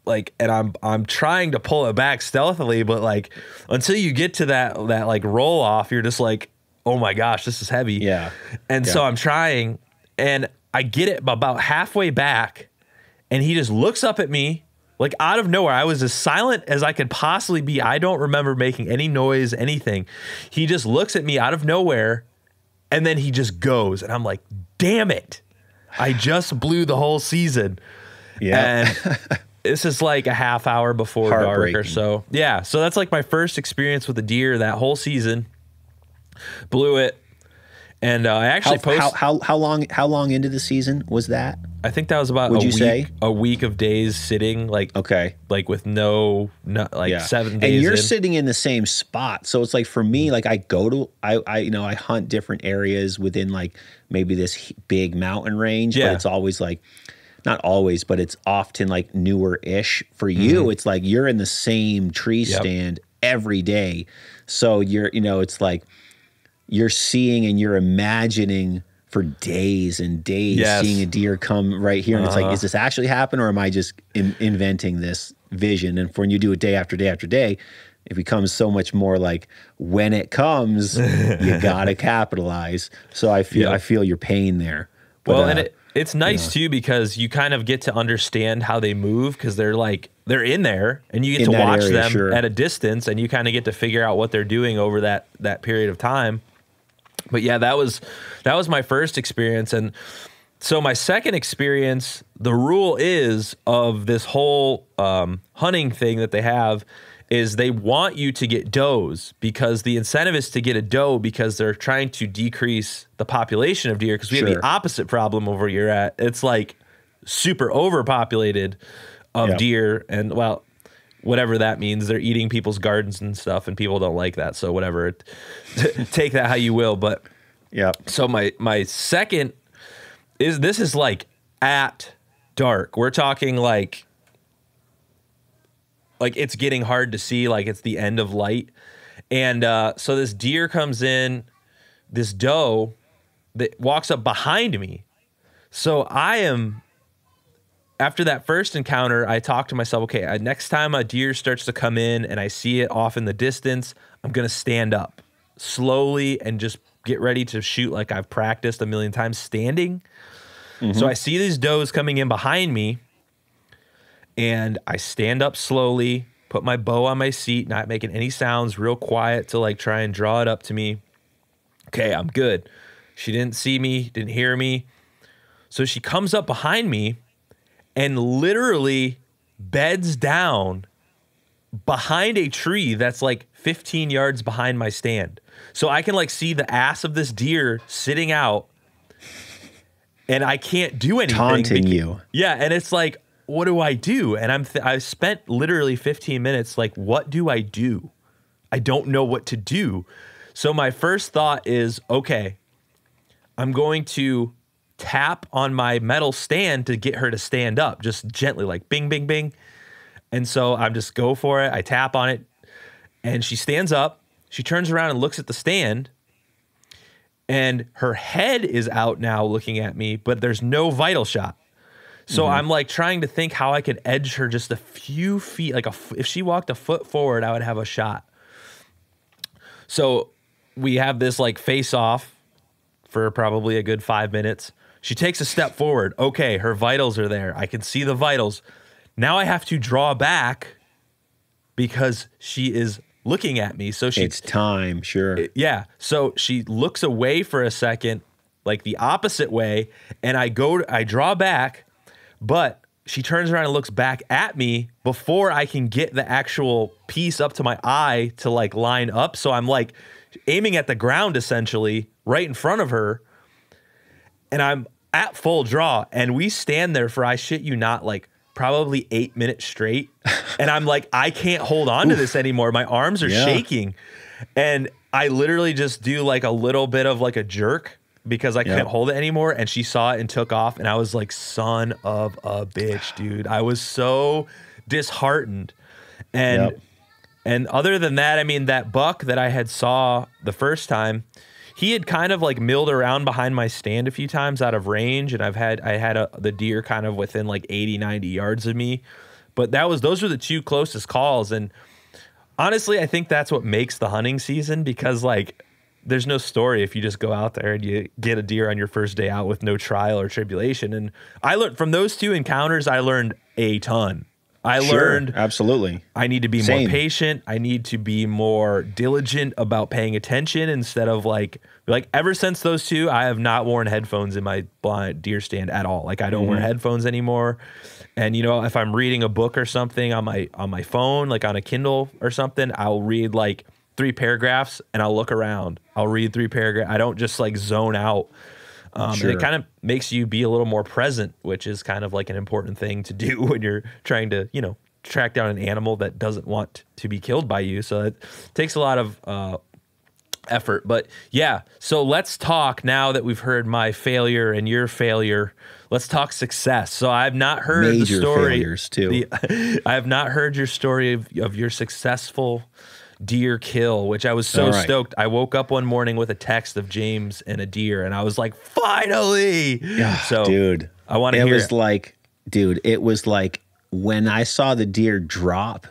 Like, and I'm I'm trying to pull it back stealthily, but like until you get to that that like roll off, you're just like, oh my gosh, this is heavy. Yeah. And yeah. so I'm trying, and I get it about halfway back, and he just looks up at me like out of nowhere, I was as silent as I could possibly be. I don't remember making any noise, anything. He just looks at me out of nowhere and then he just goes. And I'm like, damn it. I just blew the whole season. Yeah. And this is like a half hour before dark or so. Yeah. So that's like my first experience with a deer that whole season. Blew it. And uh, I actually how, posted how, how, how long how long into the season was that? I think that was about Would a you week, say? a week of days sitting like okay like with no, no like yeah. seven days. And you're in. sitting in the same spot, so it's like for me, mm-hmm. like I go to I I you know I hunt different areas within like maybe this big mountain range, yeah. but it's always like not always, but it's often like newer ish. For you, mm-hmm. it's like you're in the same tree yep. stand every day, so you're you know it's like you're seeing and you're imagining for days and days yes. seeing a deer come right here and uh-huh. it's like uh-huh. is this actually happening, or am i just in- inventing this vision and for when you do it day after day after day it becomes so much more like when it comes you gotta capitalize so i feel yeah. i feel your pain there but, well uh, and it, it's nice yeah. too because you kind of get to understand how they move because they're like they're in there and you get in to watch area, them sure. at a distance and you kind of get to figure out what they're doing over that that period of time but yeah, that was that was my first experience, and so my second experience, the rule is of this whole um, hunting thing that they have is they want you to get does because the incentive is to get a doe because they're trying to decrease the population of deer because we sure. have the opposite problem over here at it's like super overpopulated of yep. deer and well whatever that means. They're eating people's gardens and stuff, and people don't like that. So whatever, take that how you will. But yeah. So my my second is this is like at dark. We're talking like like it's getting hard to see. Like it's the end of light, and uh, so this deer comes in, this doe that walks up behind me. So I am after that first encounter, I talked to myself, okay, uh, next time a deer starts to come in and I see it off in the distance, I'm going to stand up slowly and just get ready to shoot like I've practiced a million times standing. Mm-hmm. So I see these does coming in behind me and I stand up slowly, put my bow on my seat, not making any sounds, real quiet to like try and draw it up to me. Okay, I'm good. She didn't see me, didn't hear me. So she comes up behind me and literally beds down behind a tree that's like 15 yards behind my stand. So I can like see the ass of this deer sitting out and I can't do anything. Taunting because, you. Yeah. And it's like, what do I do? And I'm, th- i spent literally 15 minutes like, what do I do? I don't know what to do. So my first thought is, okay, I'm going to tap on my metal stand to get her to stand up, just gently, like bing, bing, bing. And so I'm just go for it. I tap on it, and she stands up. She turns around and looks at the stand, and her head is out now looking at me, but there's no vital shot. So mm-hmm. I'm like trying to think how I could edge her just a few feet, like a if she walked a foot forward, I would have a shot. So we have this like face off for probably a good five minutes. She takes a step forward. Okay, her vitals are there. I can see the vitals. Now I have to draw back because she is looking at me. So she It's time, sure. Yeah. So she looks away for a second, like the opposite way, and I go I draw back, but she turns around and looks back at me before I can get the actual piece up to my eye to like line up. So I'm like aiming at the ground essentially right in front of her and I'm at full draw and we stand there for I shit you not like probably 8 minutes straight and I'm like I can't hold on to this anymore my arms are yeah. shaking and I literally just do like a little bit of like a jerk because I yep. couldn't hold it anymore and she saw it and took off and I was like son of a bitch dude I was so disheartened and yep. and other than that I mean that buck that I had saw the first time he had kind of like milled around behind my stand a few times out of range, and I've had I had a, the deer kind of within like 80, 90 yards of me. But that was those were the two closest calls, and honestly, I think that's what makes the hunting season because like there's no story if you just go out there and you get a deer on your first day out with no trial or tribulation. And I learned from those two encounters, I learned a ton. I sure, learned absolutely. I need to be Same. more patient. I need to be more diligent about paying attention instead of like like ever since those two, I have not worn headphones in my blind deer stand at all. Like I don't mm-hmm. wear headphones anymore. And you know, if I'm reading a book or something on my on my phone, like on a Kindle or something, I'll read like three paragraphs and I'll look around. I'll read three paragraphs. I don't just like zone out um, sure. And it kind of makes you be a little more present, which is kind of like an important thing to do when you're trying to, you know, track down an animal that doesn't want to be killed by you. So it takes a lot of uh, effort. But yeah, so let's talk now that we've heard my failure and your failure. Let's talk success. So I've not heard Major the story. Failures too. The, I have not heard your story of, of your successful deer kill, which I was so right. stoked. I woke up one morning with a text of James and a deer, and I was like, finally. Yeah, so, dude, I want to hear. It was like, dude, it was like when I saw the deer drop.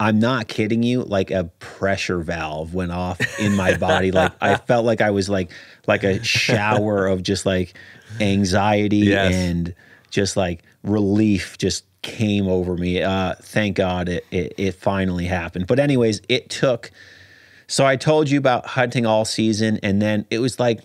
I'm not kidding you. Like a pressure valve went off in my body. like I felt like I was like like a shower of just like anxiety yes. and just like relief just came over me. Uh, thank God it, it, it finally happened. But anyways, it took. So I told you about hunting all season, and then it was like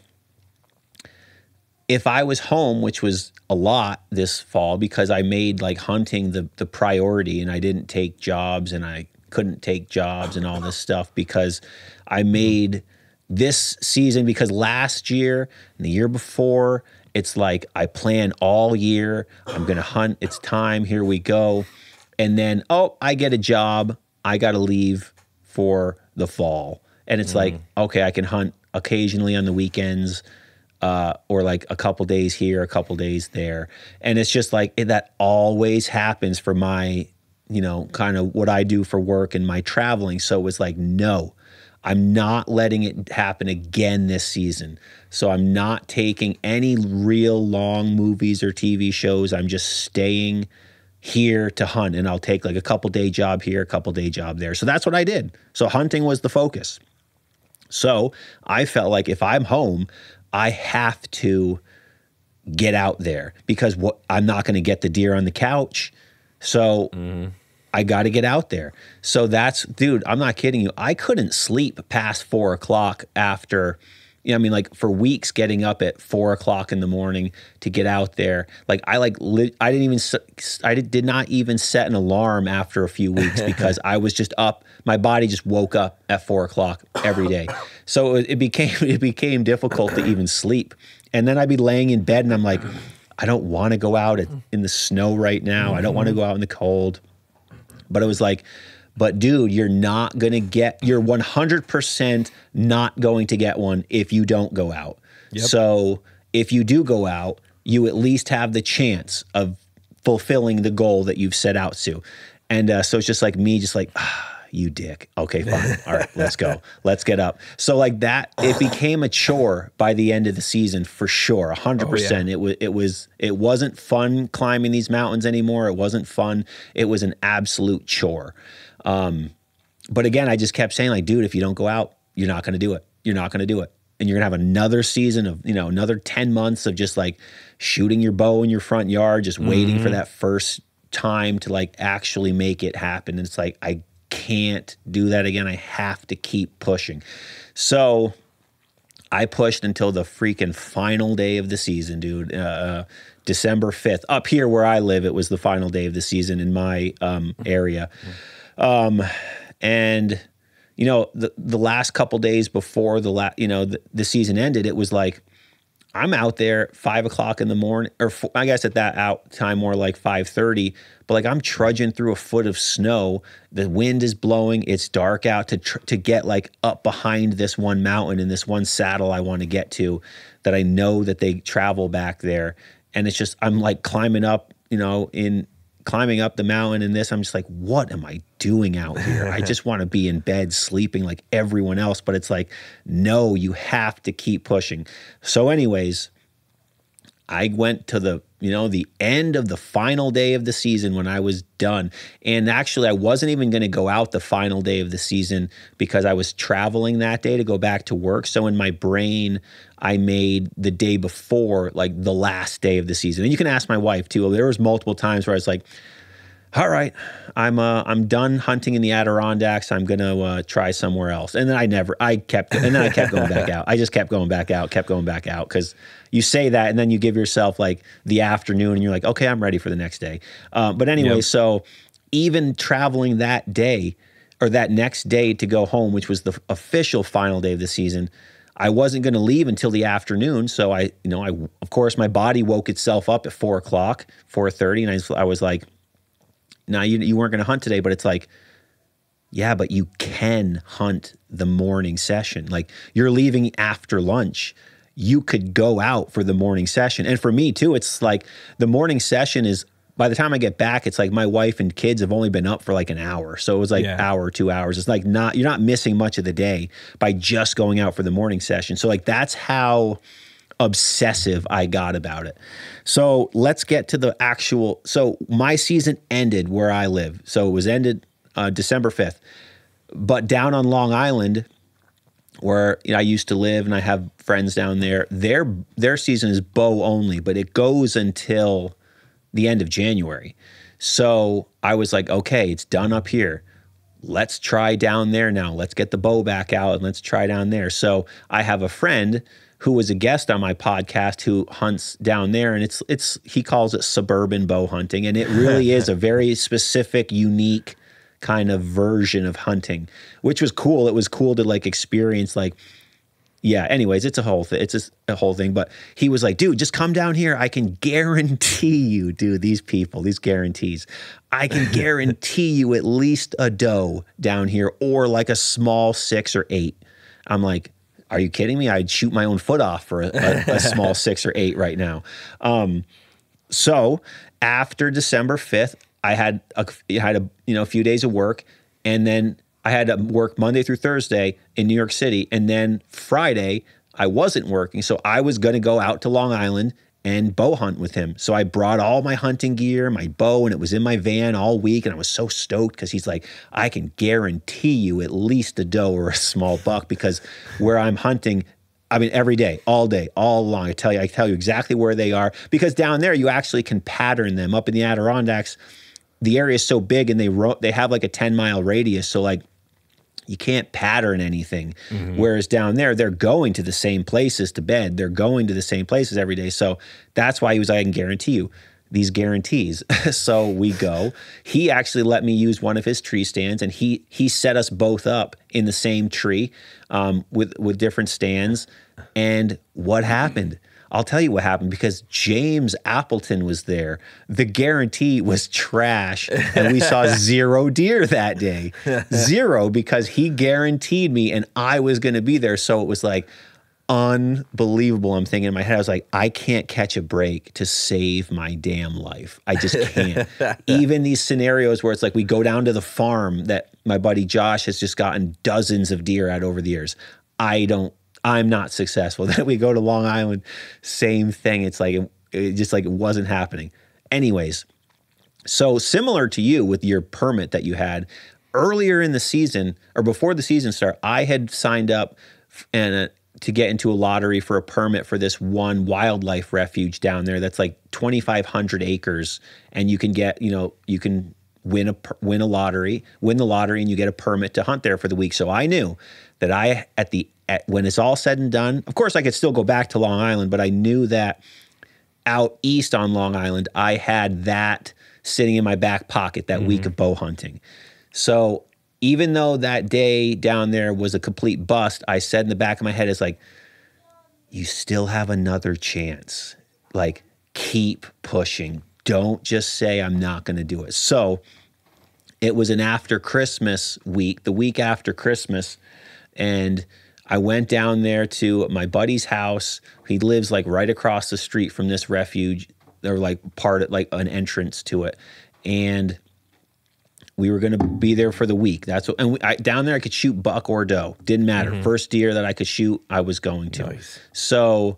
if I was home, which was a lot this fall because I made like hunting the the priority, and I didn't take jobs, and I couldn't take jobs, and all this stuff because I made this season because last year and the year before it's like I plan all year. I'm going to hunt. It's time. Here we go. And then, oh, I get a job. I got to leave for the fall. And it's mm. like, okay, I can hunt occasionally on the weekends uh, or like a couple days here, a couple days there. And it's just like that always happens for my, you know, kind of what I do for work and my traveling. So it was like, no, I'm not letting it happen again this season. So I'm not taking any real long movies or TV shows. I'm just staying here to hunt and I'll take like a couple day job here, a couple day job there. So that's what I did. So hunting was the focus. So I felt like if I'm home, I have to get out there because what, I'm not going to get the deer on the couch. So mm-hmm. I got to get out there. So that's, dude, I'm not kidding you. I couldn't sleep past four o'clock after. You know, I mean, like for weeks, getting up at four o'clock in the morning to get out there. Like I like, I didn't even, I did not even set an alarm after a few weeks because I was just up. My body just woke up at four o'clock every day, so it, it became it became difficult to even sleep. And then I'd be laying in bed and I'm like, I don't want to go out in the snow right now. Mm-hmm. I don't want to mm-hmm. go out in the cold. But it was like, but dude, you're not going to get, you're 100% not going to get one if you don't go out. Yep. So if you do go out, you at least have the chance of fulfilling the goal that you've set out to. And uh, so it's just like me, just like, ah, you dick. Okay, fine. All right, let's go. Let's get up. So like that, it became a chore by the end of the season for sure. Oh, hundred oh, yeah. percent. It was it was it wasn't fun climbing these mountains anymore. It wasn't fun. It was an absolute chore. Um, but again, I just kept saying, like, dude, if you don't go out, you're not gonna do it. You're not gonna do it. And you're gonna have another season of, you know, another 10 months of just like shooting your bow in your front yard, just mm-hmm. waiting for mm-hmm. that first time to like actually make it happen. And it's like, I can't do that again. I have to keep pushing. So I pushed until the freaking final day of the season, dude. Uh, uh December 5th. Up here where I live, it was the final day of the season in my um, area. Um, and, you know, the, the last couple days before the last, you know, the, the season ended, it was like, I'm out there five o'clock in the morning, or four, I guess at that out time more like five thirty. But like I'm trudging through a foot of snow. The wind is blowing. It's dark out to tr- to get like up behind this one mountain and this one saddle I want to get to, that I know that they travel back there. And it's just I'm like climbing up, you know, in climbing up the mountain and this. I'm just like, what am I doing out here? I just want to be in bed sleeping like everyone else. But it's like, no, you have to keep pushing. So, anyways, I went to the you know, the end of the final day of the season when I was done. And actually, I wasn't even going to go out the final day of the season because I was traveling that day to go back to work. So in my brain, I made the day before like the last day of the season. And you can ask my wife too. There was multiple times where I was like, all right, I'm uh, I'm done hunting in the Adirondacks. I'm gonna uh, try somewhere else. And then I never, I kept, and then I kept going back out. I just kept going back out, kept going back out because you say that, and then you give yourself like the afternoon, and you're like, okay, I'm ready for the next day. Uh, but anyway, yep. so even traveling that day or that next day to go home, which was the official final day of the season, I wasn't going to leave until the afternoon. So I, you know, I of course my body woke itself up at four o'clock, four thirty, and I, I was like now you, you weren't going to hunt today, but it's like, yeah, but you can hunt the morning session. Like you're leaving after lunch. You could go out for the morning session. And for me too, it's like the morning session is by the time I get back, it's like my wife and kids have only been up for like an hour. So it was like yeah. hour, two hours. It's like not you're not missing much of the day by just going out for the morning session. So like that's how obsessive I got about it. So let's get to the actual. So my season ended where I live. So it was ended uh, December 5th. But down on Long Island, where you know, I used to live and I have friends down there, their, their season is bow only, but it goes until the end of January. So I was like, okay, it's done up here let's try down there now. Let's get the bow back out and let's try down there. So I have a friend who was a guest on my podcast who hunts down there and it's it's he calls it suburban bow hunting and it really is a very specific unique kind of version of hunting which was cool it was cool to like experience like yeah anyways it's a whole thing it's a, a, whole thing but he was like dude just come down here i can guarantee you dude these people these guarantees i can guarantee you at least a doe down here or like a small six or eight i'm like are you kidding me? I'd shoot my own foot off for a, a, a small six or eight right now. Um, so after December 5th, I had a, had a you know a few days of work, and then I had to work Monday through Thursday in New York City, and then Friday I wasn't working, so I was going to go out to Long Island and bow hunt with him. So I brought all my hunting gear, my bow, and it was in my van all week. And I was so stoked because he's like, I can guarantee you at least a doe or a small buck because where I'm hunting, I mean, every day, all day, all along. I tell you, I tell you exactly where they are because down there you actually can pattern them. Up in the Adirondacks, the area is so big and they ro- they have like a ten mile radius. So like you can't pattern anything. Mm-hmm. Whereas down there, they're going to the same places to bed. They're going to the same places every day. So that's why he was like, I can guarantee you these guarantees. so we go. He actually let me use one of his tree stands, and he he set us both up in the same tree um, with with different stands. And what happened? I'll tell you what happened because James Appleton was there. The guarantee was trash. And we saw zero deer that day. Zero because he guaranteed me and I was going to be there. So it was like, unbelievable. I'm thinking in my head, I was like, I can't catch a break to save my damn life. I just can't. Even these scenarios where it's like we go down to the farm that my buddy Josh has just gotten dozens of deer at over the years. I don't I'm not successful. Then we go to Long Island, same thing. It's like it, just like it wasn't happening. Anyways, so similar to you with your permit that you had earlier in the season or before the season start, I had signed up and uh, to get into a lottery for a permit for this one wildlife refuge down there that's like 2500 acres and you can get, you know, you can win a win a lottery, win the lottery and you get a permit to hunt there for the week. So I knew that I at the at, when it's all said and done, of course I could still go back to Long Island, but I knew that out east on Long Island, I had that sitting in my back pocket that mm-hmm. week of bow hunting. So even though that day down there was a complete bust, I said in the back of my head, it's like, you still have another chance. Like, keep pushing. Don't just say, I'm not going to do it. So it was an after Christmas week, the week after Christmas. And I went down there to my buddy's house. He lives like right across the street from this refuge. They're like part of like an entrance to it. And we were going to be there for the week. That's what, and we, I, down there I could shoot buck or doe. Didn't matter. Mm-hmm. First deer that I could shoot, I was going to. Nice. So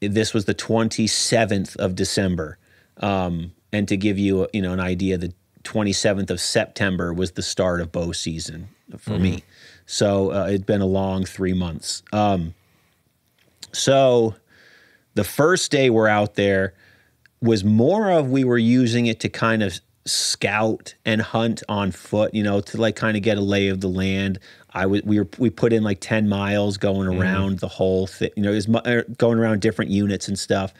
this was the 27th of December. Um, and to give you, you know, an idea, the 27th of September was the start of bow season for mm-hmm. me. So uh, it'd been a long three months. Um, so the first day we're out there was more of we were using it to kind of scout and hunt on foot, you know, to like kind of get a lay of the land. I was we were we put in like 10 miles going mm-hmm. around mm-hmm. the whole thing, you know, mu- er, going around different units and stuff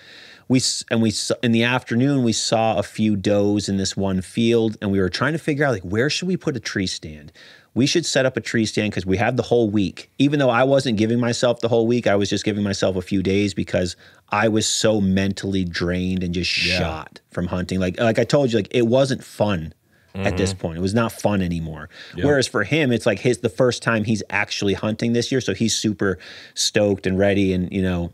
we and we in the afternoon we saw a few does in this one field and we were trying to figure out like where should we put a tree stand we should set up a tree stand because we have the whole week even though i wasn't giving myself the whole week i was just giving myself a few days because i was so mentally drained and just yeah. shot from hunting like like i told you like it wasn't fun Mm-hmm. at this mm-hmm. point. It was not fun anymore. Yep. Whereas for him, it's like his the first time he's actually hunting this year, so he's super stoked and ready, and you know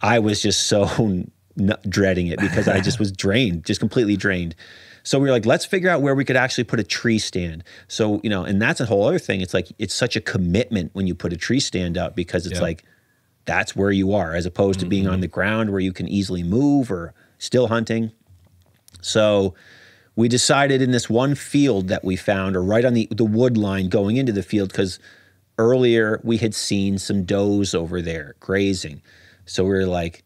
I was just so dreading it because I just was drained, just completely drained. So we were like, let's figure out where we could actually put a tree stand. So, you know, and that's a whole other thing. It's like, it's such a commitment when you put a tree stand up because it's yep. like, that's where you are, as opposed mm-hmm. to being on mm-hmm. the ground where you can easily move or still hunting. So we decided in this one field that we found, or right on the, the wood line going into the field, because earlier we had seen some does over there grazing. So we were like,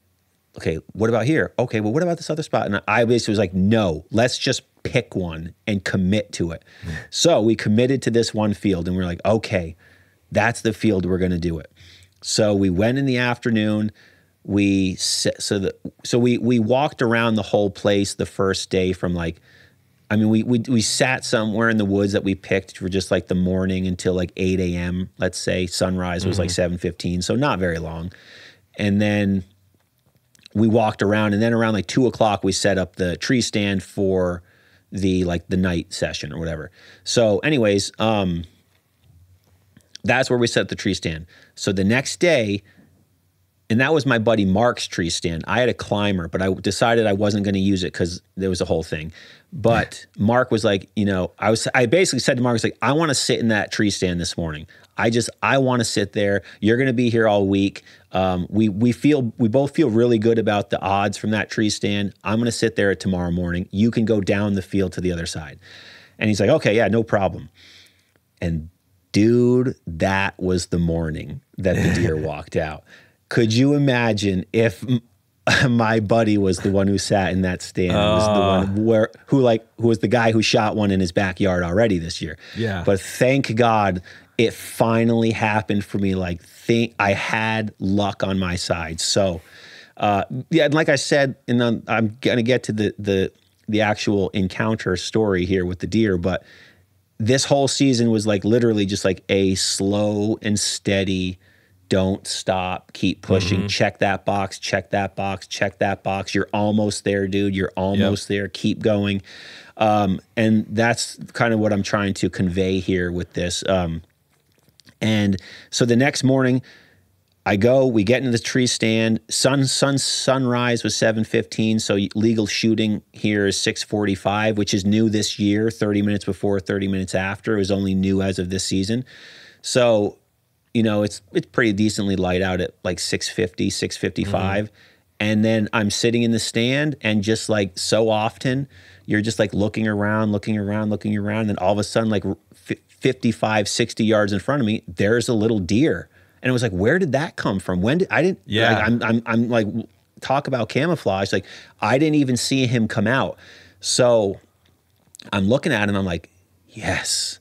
okay, what about here? Okay, well, what about this other spot? And I basically was like, no, let's just pick one and commit to it. Mm. So we committed to this one field and we we're like, okay, that's the field we're going to do it. So we went in the afternoon. We so the so we we walked around the whole place the first day from like I mean, we, we we sat somewhere in the woods that we picked for just like the morning until like 8 a.m. Let's say sunrise was mm-hmm. like 7:15, so not very long and then we walked around, and then around like two o'clock, we set up the tree stand for the like the night session or whatever. So, anyways, um, that's where we set the tree stand. So the next day, and that was my buddy Mark's tree stand. I had a climber, but I decided I wasn't going to use it because there was a whole thing. But Mark was like, you know, I was I basically said to Mark, I was like, I want to sit in that tree stand this morning. I just I want to sit there. You're going to be here all week. Um, we we feel we both feel really good about the odds from that tree stand. I'm going to sit there tomorrow morning. You can go down the field to the other side." And he's like, "Okay, yeah, no problem." And dude, that was the morning that the deer walked out. Could you imagine if my buddy was the one who sat in that stand. Uh, was the ah. one where who like who was the guy who shot one in his backyard already this year. Yeah. But thank God it finally happened for me. Like think I had luck on my side. So uh, yeah, and like I said, and I'm, I'm gonna get to the the the actual encounter story here with the deer, but this whole season was like literally just like a slow and steady don't stop keep pushing mm-hmm. check that box check that box check that box you're almost there dude you're almost yep. there keep going um, and that's kind of what i'm trying to convey here with this um, and so the next morning, I go, we get into the tree stand. Sun sun sunrise was 7:15, so legal shooting here is 6:45, which is new this year, 30 minutes before, 30 minutes after. It was only new as of this season. So, you know, it's it's pretty decently light out at like 6:50, 6:55. Mm-hmm. And then I'm sitting in the stand and just like so often, you're just like looking around, looking around, looking around, and all of a sudden like 55, 60 yards in front of me, there's a little deer. And it was like, where did that come from? When did I didn't? Yeah, like, I'm, I'm, I'm like, talk about camouflage. Like, I didn't even see him come out. So I'm looking at him. I'm like, yes,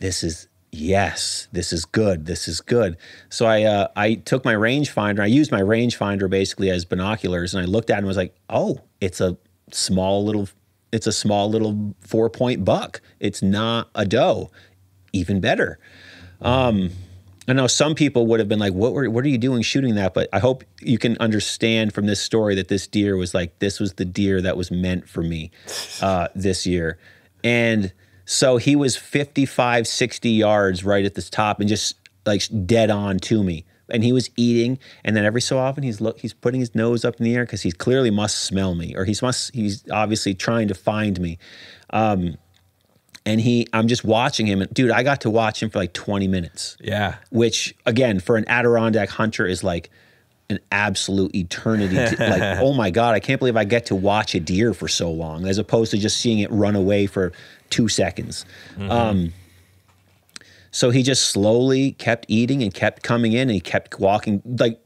this is yes, this is good. This is good. So I, uh, I took my rangefinder. I used my rangefinder basically as binoculars, and I looked at him and was like, oh, it's a small little. It's a small little four point buck. It's not a doe even better. Um, I know some people would have been like, "What were? What are you doing shooting that?" But I hope you can understand from this story that this deer was like, this was the deer that was meant for me uh, this year, and so he was 55, 60 yards right at the top and just like dead on to me. And he was eating, and then every so often he's look, he's putting his nose up in the air because he clearly must smell me, or he's must he's obviously trying to find me. Um, and he i'm just watching him and dude i got to watch him for like 20 minutes yeah which again for an adirondack hunter is like an absolute eternity to, like oh my god i can't believe i get to watch a deer for so long as opposed to just seeing it run away for two seconds mm-hmm. um, so he just slowly kept eating and kept coming in and he kept walking like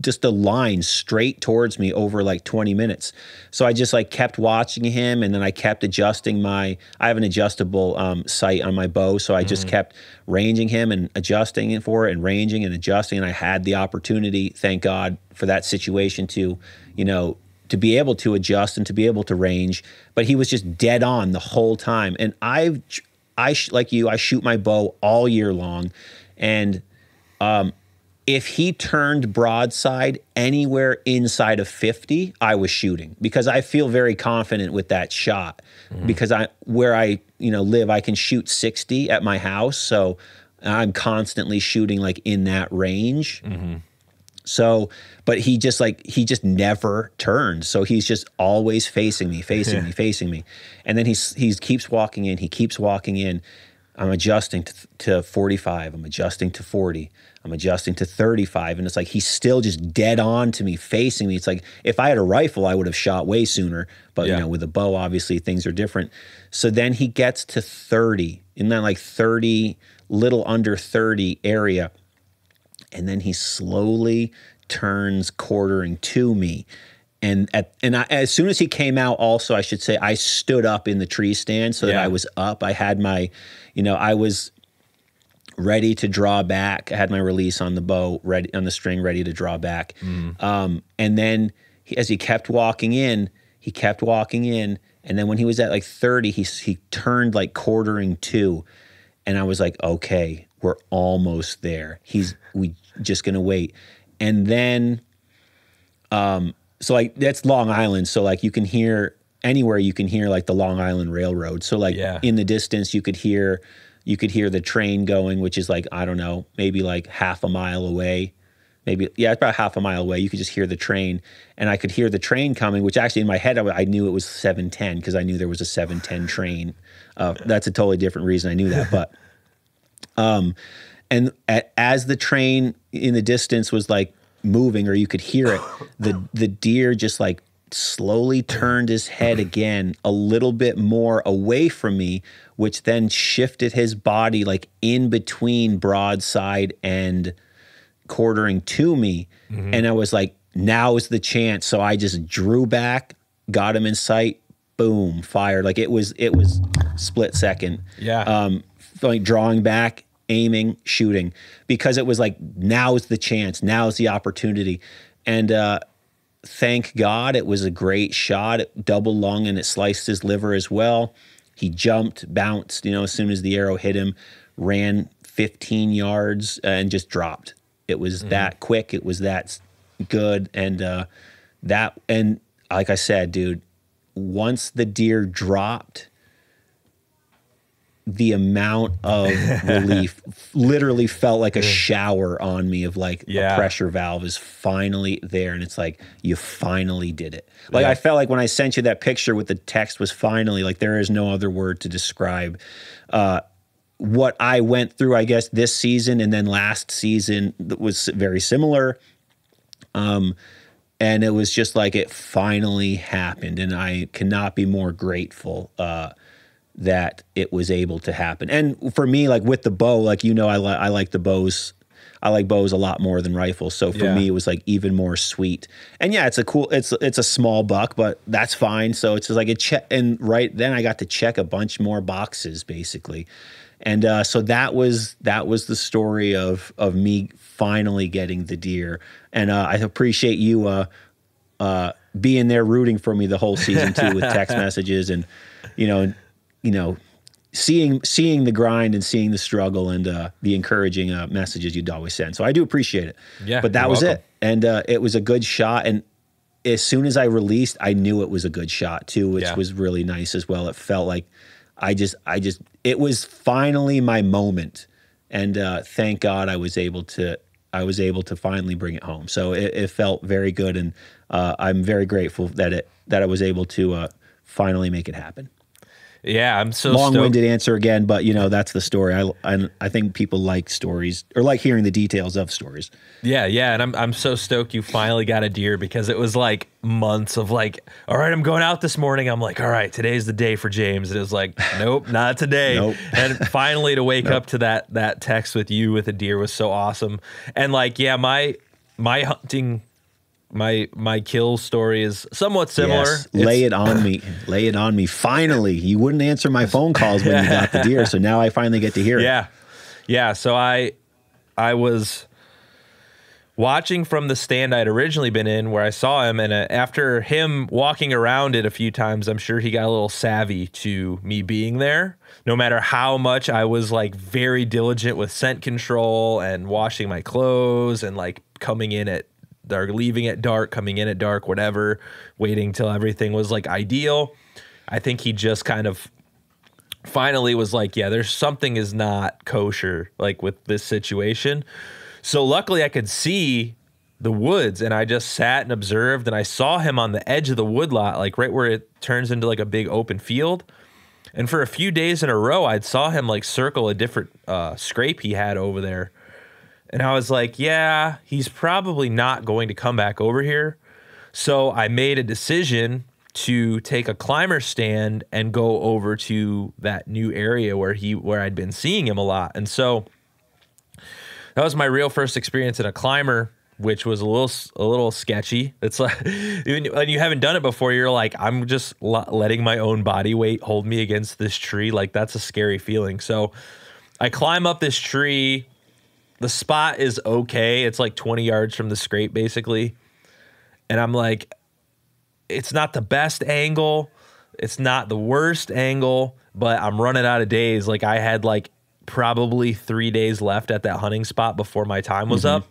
just a line straight towards me over like 20 minutes. So I just like kept watching him and then I kept adjusting my, I have an adjustable um, sight on my bow. So I just mm-hmm. kept ranging him and adjusting it for it and ranging and adjusting. And I had the opportunity, thank God for that situation to, you know, to be able to adjust and to be able to range. But he was just dead on the whole time. And I've, I, like you, I shoot my bow all year long. And um, if he turned broadside anywhere inside of 50, I was shooting because I feel very confident with that shot mm-hmm. because I where I, you know, live, I can shoot 60 at my house, so I'm constantly shooting like in that range. Mm-hmm. So, but he just like he just never turns. So he's just always facing me, facing yeah. me, facing me. And then he's he keeps walking in, he keeps walking in. I'm adjusting to, to 45, I'm adjusting to 40. I'm adjusting to 35. And it's like he's still just dead on to me, facing me. It's like if I had a rifle, I would have shot way sooner. But yeah. you know, with a bow, obviously things are different. So then he gets to 30, in that like 30, little under 30 area. And then he slowly turns quartering to me. And at, and I, as soon as he came out, also I should say I stood up in the tree stand so yeah. that I was up. I had my, you know, I was ready to draw back. I had my release on the bow, ready on the string, ready to draw back. Mm. Um, and then he, as he kept walking in, he kept walking in, and then when he was at like 30, he he turned like quartering two, and I was like, okay, we're almost there. He's we just gonna wait, and then, um, so like that's Long Island, so like you can hear anywhere you can hear like the Long Island Railroad. So like yeah. in the distance you could hear you could hear the train going, which is like, I don't know, maybe like half a mile away. Maybe, yeah, about half a mile away. You could just hear the train. And I could hear the train coming, which actually in my head, I, I knew it was 710 because I knew there was a 710 train. Uh, that's a totally different reason I knew that. But, um, and at, as the train in the distance was like moving or you could hear it, the, the deer just like slowly turned his head again a little bit more away from me, which then shifted his body like in between broadside and quartering to me. Mm-hmm. And I was like, now is the chance. So I just drew back, got him in sight, boom, fired. Like it was, it was split second. Yeah. Um, like drawing back, aiming, shooting, because it was like, "Now is the chance, Now is the opportunity. And uh, thank God it was a great shot. It double lung and it sliced his liver as well. He jumped, bounced, you know, as soon as the arrow hit him, ran 15 yards uh, and just dropped. It was mm. that quick. It was that good. And uh, that, and like I said, dude, once the deer dropped, the amount of relief literally felt like a shower on me of like yeah. a pressure valve is finally there and it's like you finally did it like yeah. i felt like when i sent you that picture with the text was finally like there is no other word to describe uh, what i went through i guess this season and then last season was very similar um and it was just like it finally happened and i cannot be more grateful uh that it was able to happen. And for me, like with the bow, like you know, I li- I like the bows. I like bows a lot more than rifles. So for yeah. me, it was like even more sweet. And yeah, it's a cool. It's it's a small buck, but that's fine. So it's just like a check. And right then, I got to check a bunch more boxes, basically. And uh, so that was that was the story of of me finally getting the deer. And uh, I appreciate you. Uh, uh, being there rooting for me the whole season too with text messages and you know you know, seeing seeing the grind and seeing the struggle and uh, the encouraging uh, messages you'd always send. So I do appreciate it. Yeah, but that was welcome. it, and uh, it was a good shot. And as soon as I released, I knew it was a good shot too, which yeah. was really nice as well. It felt like I just I just it was finally my moment, and uh, thank God I was able to. I was able to finally bring it home, so it, it felt very good, and uh, I'm very grateful that it that I was able to uh, finally make it happen. Yeah, I'm so long-winded stoked. answer again, but you know that's the story. I, I, I think people like stories or like hearing the details of stories. Yeah, yeah, and I'm I'm so stoked you finally got a deer because it was like months of like, all right, I'm going out this morning. I'm like, all right, today's the day for James. And it was like, nope, not today. nope. And finally to wake nope. up to that that text with you with a deer was so awesome. And like, yeah, my my hunting my my kill story is somewhat similar. Yes. Lay it on me. Lay it on me. Finally, you wouldn't answer my phone calls when you got the deer, so now I finally get to hear yeah. it. Yeah. Yeah, so I I was watching from the stand I'd originally been in where I saw him and uh, after him walking around it a few times, I'm sure he got a little savvy to me being there. No matter how much I was like very diligent with scent control and washing my clothes and like coming in at are leaving at dark, coming in at dark, whatever, waiting till everything was like ideal. I think he just kind of finally was like, yeah, there's something is not kosher like with this situation. So luckily I could see the woods and I just sat and observed and I saw him on the edge of the woodlot, like right where it turns into like a big open field. And for a few days in a row, I saw him like circle a different uh, scrape he had over there and I was like, yeah, he's probably not going to come back over here. So I made a decision to take a climber stand and go over to that new area where he where I'd been seeing him a lot. And so that was my real first experience in a climber which was a little a little sketchy. It's like when you haven't done it before, you're like, I'm just letting my own body weight hold me against this tree. Like that's a scary feeling. So I climb up this tree the spot is okay. It's like 20 yards from the scrape, basically. And I'm like, it's not the best angle. It's not the worst angle, but I'm running out of days. Like I had like probably three days left at that hunting spot before my time was mm-hmm. up.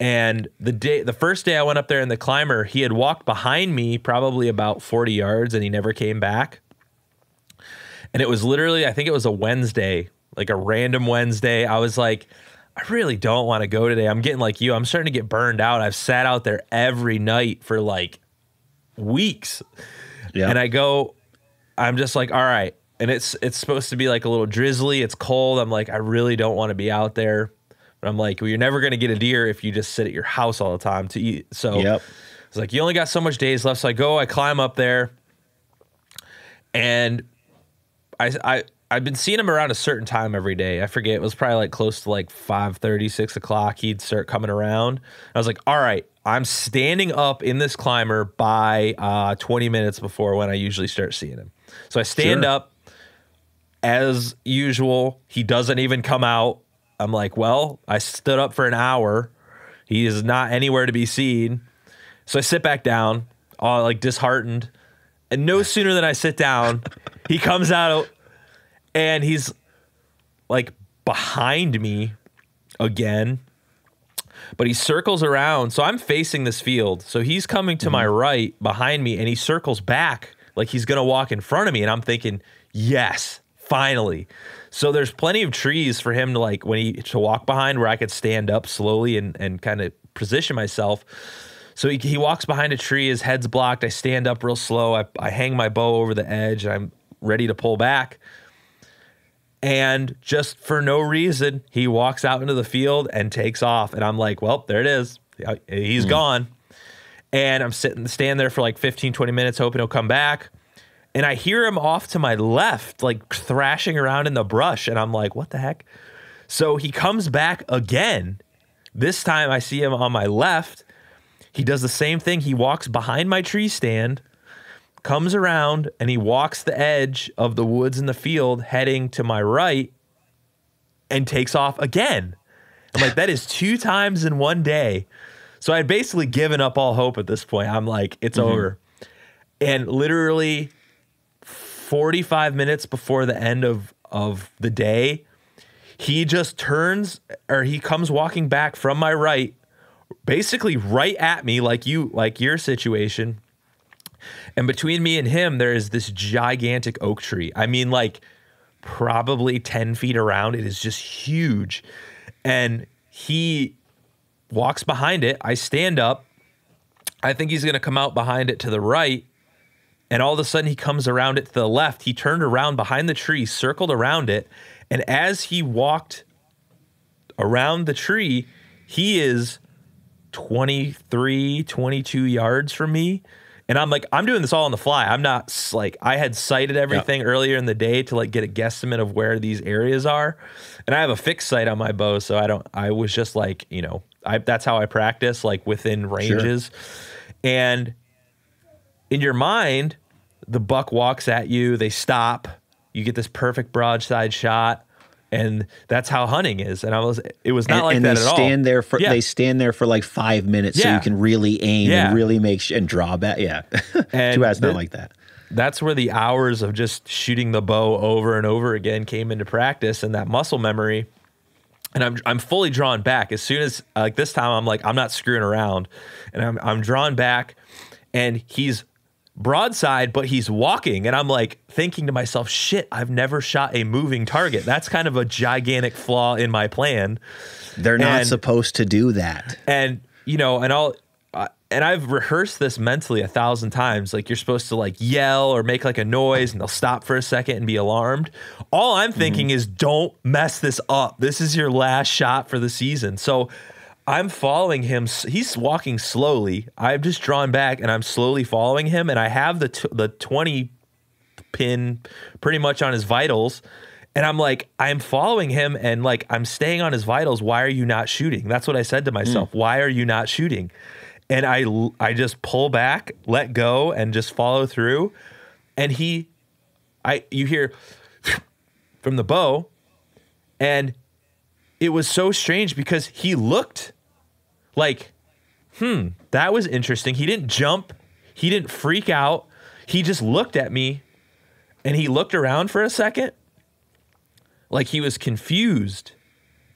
And the day, the first day I went up there in the climber, he had walked behind me probably about 40 yards and he never came back. And it was literally, I think it was a Wednesday, like a random Wednesday. I was like, I really don't want to go today. I'm getting like you. I'm starting to get burned out. I've sat out there every night for like weeks. Yeah. And I go, I'm just like, all right. And it's it's supposed to be like a little drizzly. It's cold. I'm like, I really don't want to be out there. But I'm like, well, you're never gonna get a deer if you just sit at your house all the time to eat. So yep. it's like you only got so much days left. So I go, I climb up there, and I I I've been seeing him around a certain time every day. I forget. It was probably like close to like 5 30, 6 o'clock. He'd start coming around. I was like, all right, I'm standing up in this climber by uh, 20 minutes before when I usually start seeing him. So I stand sure. up as usual. He doesn't even come out. I'm like, well, I stood up for an hour. He is not anywhere to be seen. So I sit back down, all like disheartened. And no sooner than I sit down, he comes out and he's like behind me again but he circles around so i'm facing this field so he's coming to mm-hmm. my right behind me and he circles back like he's gonna walk in front of me and i'm thinking yes finally so there's plenty of trees for him to like when he to walk behind where i could stand up slowly and and kind of position myself so he, he walks behind a tree his head's blocked i stand up real slow I, I hang my bow over the edge and i'm ready to pull back and just for no reason, he walks out into the field and takes off. And I'm like, well, there it is. He's mm. gone. And I'm sitting, standing there for like 15, 20 minutes, hoping he'll come back. And I hear him off to my left, like thrashing around in the brush. And I'm like, what the heck? So he comes back again. This time I see him on my left. He does the same thing. He walks behind my tree stand comes around and he walks the edge of the woods and the field heading to my right and takes off again. I'm like, that is two times in one day. So I had basically given up all hope at this point. I'm like, it's mm-hmm. over. And literally 45 minutes before the end of, of the day, he just turns or he comes walking back from my right, basically right at me, like you, like your situation and between me and him, there is this gigantic oak tree. I mean, like probably 10 feet around. It is just huge. And he walks behind it. I stand up. I think he's going to come out behind it to the right. And all of a sudden, he comes around it to the left. He turned around behind the tree, circled around it. And as he walked around the tree, he is 23, 22 yards from me. And I'm like, I'm doing this all on the fly. I'm not like, I had sighted everything earlier in the day to like get a guesstimate of where these areas are. And I have a fixed site on my bow. So I don't, I was just like, you know, I, that's how I practice, like within ranges. Sure. And in your mind, the buck walks at you, they stop, you get this perfect broadside shot and that's how hunting is. And I was, it was not and, like and that they at stand all. There for, yeah. They stand there for like five minutes yeah. so you can really aim yeah. and really make sh- and draw back. Yeah. two hours not like that. That's where the hours of just shooting the bow over and over again came into practice and that muscle memory. And I'm, I'm fully drawn back. As soon as, like this time, I'm like, I'm not screwing around. And I'm, I'm drawn back and he's broadside, but he's walking. And I'm like thinking to myself, shit, I've never shot a moving target. That's kind of a gigantic flaw in my plan. They're not and, supposed to do that. And, you know, and I'll, uh, and I've rehearsed this mentally a thousand times. Like you're supposed to like yell or make like a noise and they'll stop for a second and be alarmed. All I'm thinking mm-hmm. is don't mess this up. This is your last shot for the season. So I'm following him. He's walking slowly. I've just drawn back and I'm slowly following him. And I have the t- the 20 pin pretty much on his vitals. And I'm like, I'm following him and like I'm staying on his vitals. Why are you not shooting? That's what I said to hmm. myself. Mm. Why are you not shooting? And I I just pull back, let go, and just follow through. And he I you hear from the bow and it was so strange because he looked like, hmm, that was interesting. He didn't jump, he didn't freak out. He just looked at me and he looked around for a second like he was confused.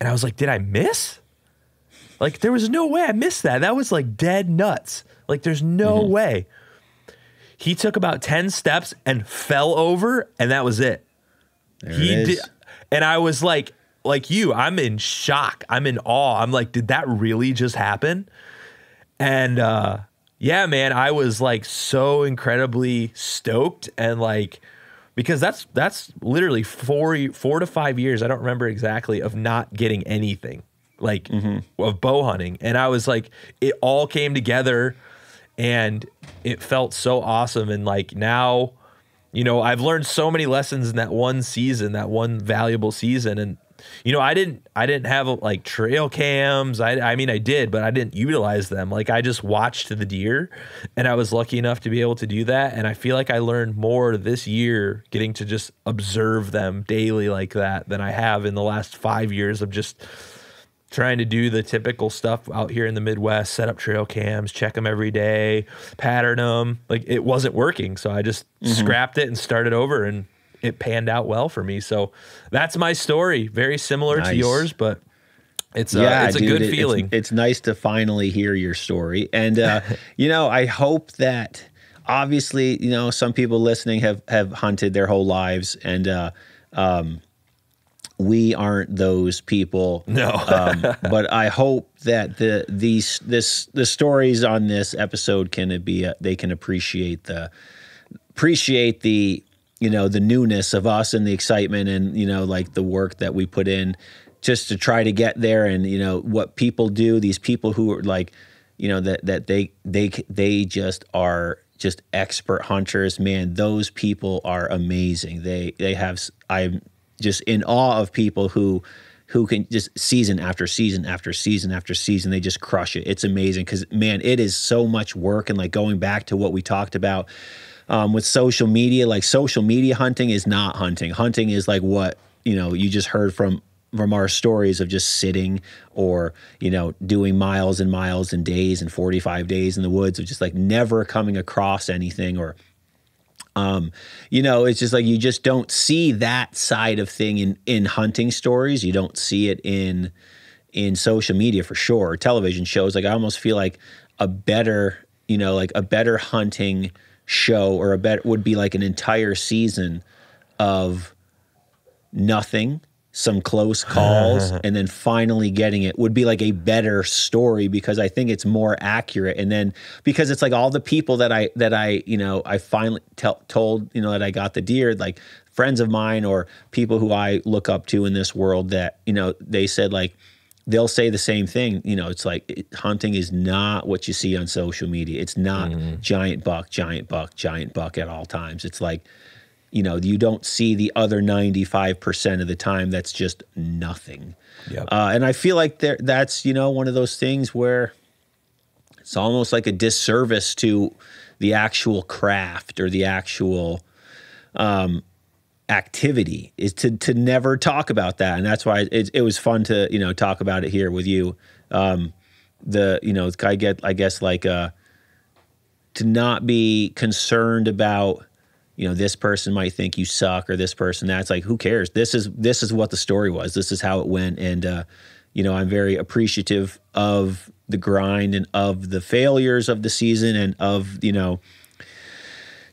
And I was like, did I miss? Like, there was no way I missed that. That was like dead nuts. Like, there's no mm-hmm. way. He took about 10 steps and fell over, and that was it. There he it is. Did, and I was like, like you, I'm in shock. I'm in awe. I'm like, did that really just happen? And uh, yeah, man, I was like so incredibly stoked and like because that's that's literally four four to five years. I don't remember exactly of not getting anything like mm-hmm. of bow hunting, and I was like, it all came together, and it felt so awesome. And like now, you know, I've learned so many lessons in that one season, that one valuable season, and you know, I didn't I didn't have like trail cams. I I mean I did, but I didn't utilize them. Like I just watched the deer and I was lucky enough to be able to do that and I feel like I learned more this year getting to just observe them daily like that than I have in the last 5 years of just trying to do the typical stuff out here in the Midwest, set up trail cams, check them every day, pattern them. Like it wasn't working, so I just mm-hmm. scrapped it and started over and it panned out well for me. So that's my story. Very similar nice. to yours, but it's a, uh, yeah, it's a dude, good feeling. It's, it's, nice to finally hear your story, and uh, you know, I hope that obviously, you know, some people listening have have hunted their whole lives, and uh, um, we aren't those people. No, um, but I hope that the these this the stories on this episode can be uh, they can appreciate the appreciate the you know the newness of us and the excitement and you know like the work that we put in just to try to get there and you know what people do these people who are like you know that that they they they just are just expert hunters man those people are amazing they they have i'm just in awe of people who who can just season after season after season after season they just crush it it's amazing because man it is so much work and like going back to what we talked about um, with social media. Like social media hunting is not hunting. Hunting is like what you know you just heard from from our stories of just sitting or you know doing miles and miles and days and 45 days in the woods of just like never coming across anything or um, you know, it's just like you just don't see that side of thing in in hunting stories. You don't see it in in social media for sure, television shows. Like I almost feel like a better, you know, like a better hunting show or a better would be like an entire season of nothing some close calls and then finally getting it would be like a better story because I think it's more accurate and then because it's like all the people that I that I you know I finally tell, told you know that I got the deer like friends of mine or people who I look up to in this world that you know they said like they'll say the same thing. You know, it's like it, hunting is not what you see on social media. It's not mm-hmm. giant buck, giant buck, giant buck at all times. It's like, you know, you don't see the other 95% of the time that's just nothing. Yep. Uh, and I feel like there, that's, you know, one of those things where it's almost like a disservice to the actual craft or the actual, um, activity is to to never talk about that and that's why it, it was fun to you know talk about it here with you um the you know i get i guess like uh to not be concerned about you know this person might think you suck or this person that's like who cares this is this is what the story was this is how it went and uh you know i'm very appreciative of the grind and of the failures of the season and of you know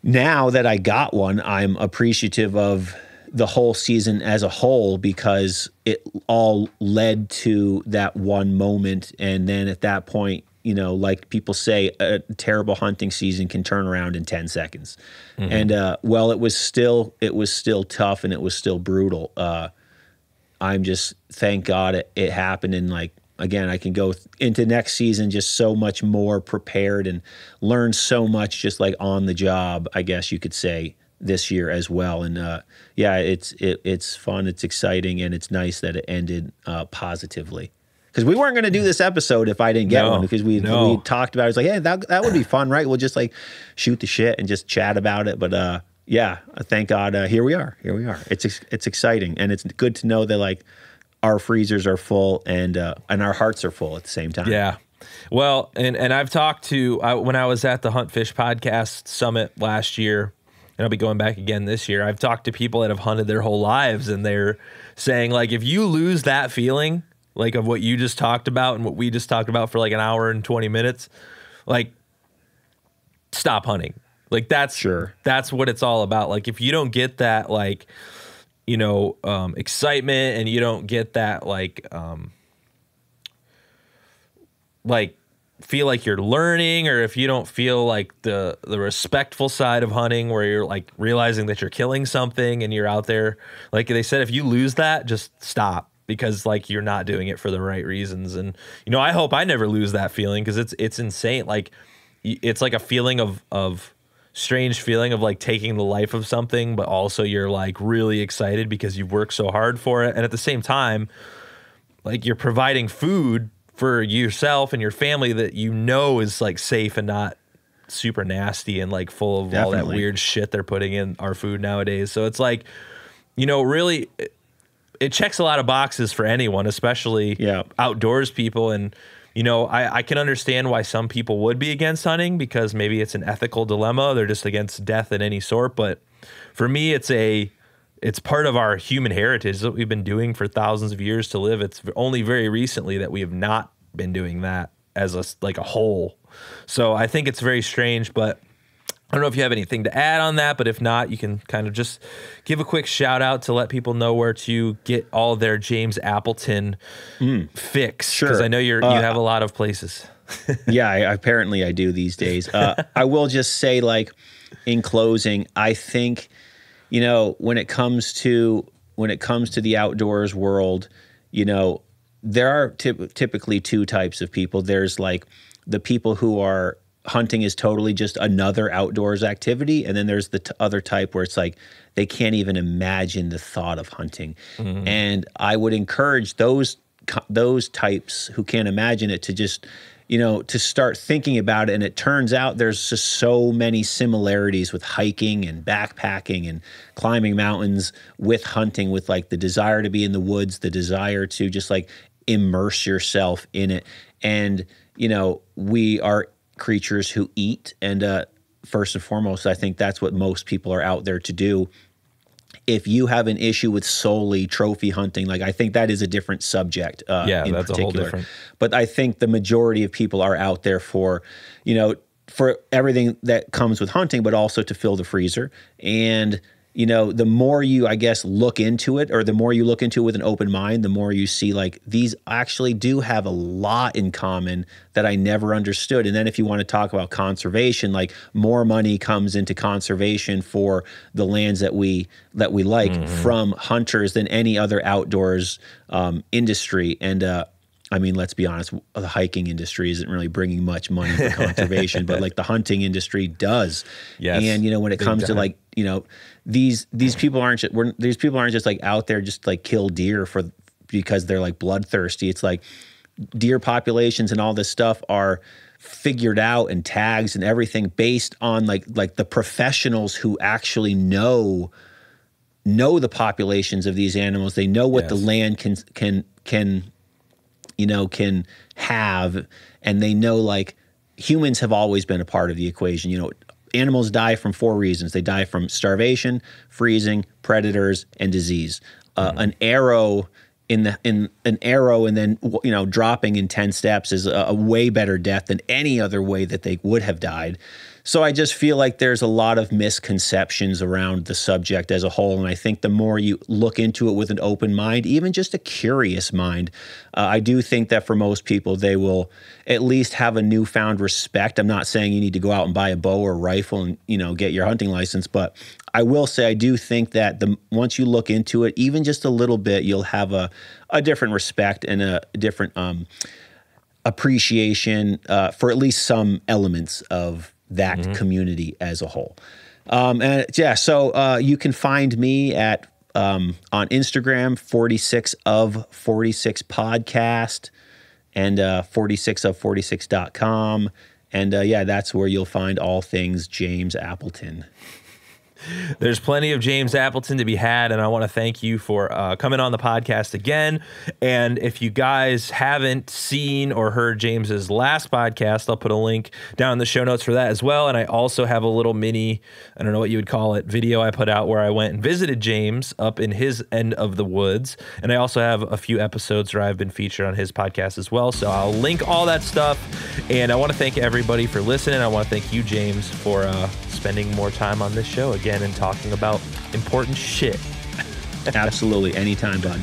now that I got one, I'm appreciative of the whole season as a whole because it all led to that one moment. And then at that point, you know, like people say, a terrible hunting season can turn around in ten seconds. Mm-hmm. And uh, well, it was still it was still tough and it was still brutal. Uh, I'm just thank God it, it happened in like again, I can go into next season just so much more prepared and learn so much just like on the job, I guess you could say this year as well. And uh, yeah, it's it, it's fun, it's exciting, and it's nice that it ended uh, positively. Because we weren't going to do this episode if I didn't get no, one. Because we no. we talked about it. it was like, hey, that that would be fun, right? We'll just like shoot the shit and just chat about it. But uh, yeah, uh, thank God, uh, here we are. Here we are. It's it's exciting, and it's good to know that like our freezers are full and uh, and our hearts are full at the same time. Yeah. Well, and and I've talked to I, when I was at the Hunt Fish Podcast Summit last year, and I'll be going back again this year. I've talked to people that have hunted their whole lives, and they're saying like, if you lose that feeling, like of what you just talked about and what we just talked about for like an hour and twenty minutes, like stop hunting. Like that's sure that's what it's all about. Like if you don't get that like you know um, excitement and you don't get that like um, like feel like you're learning or if you don't feel like the the respectful side of hunting where you're like realizing that you're killing something and you're out there like they said if you lose that just stop because like you're not doing it for the right reasons and you know I hope I never lose that feeling cuz it's it's insane like it's like a feeling of of strange feeling of like taking the life of something, but also you're like really excited because you've worked so hard for it. And at the same time, like you're providing food for yourself and your family that you know is like safe and not super nasty and like full of Definitely. all that weird shit they're putting in our food nowadays. So it's like, you know, really it checks a lot of boxes for anyone, especially yeah. outdoors people and you know, I, I can understand why some people would be against hunting because maybe it's an ethical dilemma. They're just against death in any sort. But for me, it's a it's part of our human heritage that we've been doing for thousands of years to live. It's only very recently that we have not been doing that as a like a whole. So I think it's very strange, but I don't know if you have anything to add on that, but if not, you can kind of just give a quick shout out to let people know where to get all their James Appleton mm. fix. Sure, because I know you're uh, you have a lot of places. yeah, I, apparently I do these days. Uh, I will just say, like in closing, I think you know when it comes to when it comes to the outdoors world, you know there are typ- typically two types of people. There's like the people who are hunting is totally just another outdoors activity and then there's the t- other type where it's like they can't even imagine the thought of hunting mm-hmm. and i would encourage those those types who can't imagine it to just you know to start thinking about it and it turns out there's just so many similarities with hiking and backpacking and climbing mountains with hunting with like the desire to be in the woods the desire to just like immerse yourself in it and you know we are creatures who eat. And uh, first and foremost, I think that's what most people are out there to do. If you have an issue with solely trophy hunting, like I think that is a different subject. Uh, yeah, in that's particular. a whole different. But I think the majority of people are out there for, you know, for everything that comes with hunting, but also to fill the freezer and you know, the more you, I guess, look into it or the more you look into it with an open mind, the more you see like these actually do have a lot in common that I never understood. And then if you want to talk about conservation, like more money comes into conservation for the lands that we that we like mm-hmm. from hunters than any other outdoors um, industry. And uh, I mean, let's be honest, the hiking industry isn't really bringing much money for conservation, but like the hunting industry does. Yes, and you know, when it comes to like you know these these people aren't just, we're, these people aren't just like out there just like kill deer for because they're like bloodthirsty. It's like deer populations and all this stuff are figured out and tags and everything based on like like the professionals who actually know know the populations of these animals. They know what yes. the land can can can you know can have and they know like humans have always been a part of the equation. You know, animals die from four reasons they die from starvation, freezing, predators, and disease. Uh, mm-hmm. An arrow in the in an arrow and then you know dropping in 10 steps is a, a, way better death than any other way that they would have died so I just feel like there's a lot of misconceptions around the subject as a whole. And I think the more you look into it with an open mind, even just a curious mind, uh, I do think that for most people, they will at least have a newfound respect. I'm not saying you need to go out and buy a bow or a rifle and, you know, get your hunting license, but I will say I do think that the once you look into it, even just a little bit, you'll have a, a different respect and a different um, appreciation uh, for at least some elements of that mm-hmm. community as a whole. Um, and yeah, so uh, you can find me at um, on Instagram, 46 of 46 podcast and uh, 46 of 46.com. And uh, yeah, that's where you'll find all things James Appleton. There's plenty of James Appleton to be had, and I want to thank you for uh, coming on the podcast again. And if you guys haven't seen or heard James's last podcast, I'll put a link down in the show notes for that as well. And I also have a little mini, I don't know what you would call it, video I put out where I went and visited James up in his end of the woods. And I also have a few episodes where I've been featured on his podcast as well. So I'll link all that stuff. And I want to thank everybody for listening. I want to thank you, James, for uh, spending more time on this show again and talking about important shit. Absolutely. Anytime, bud.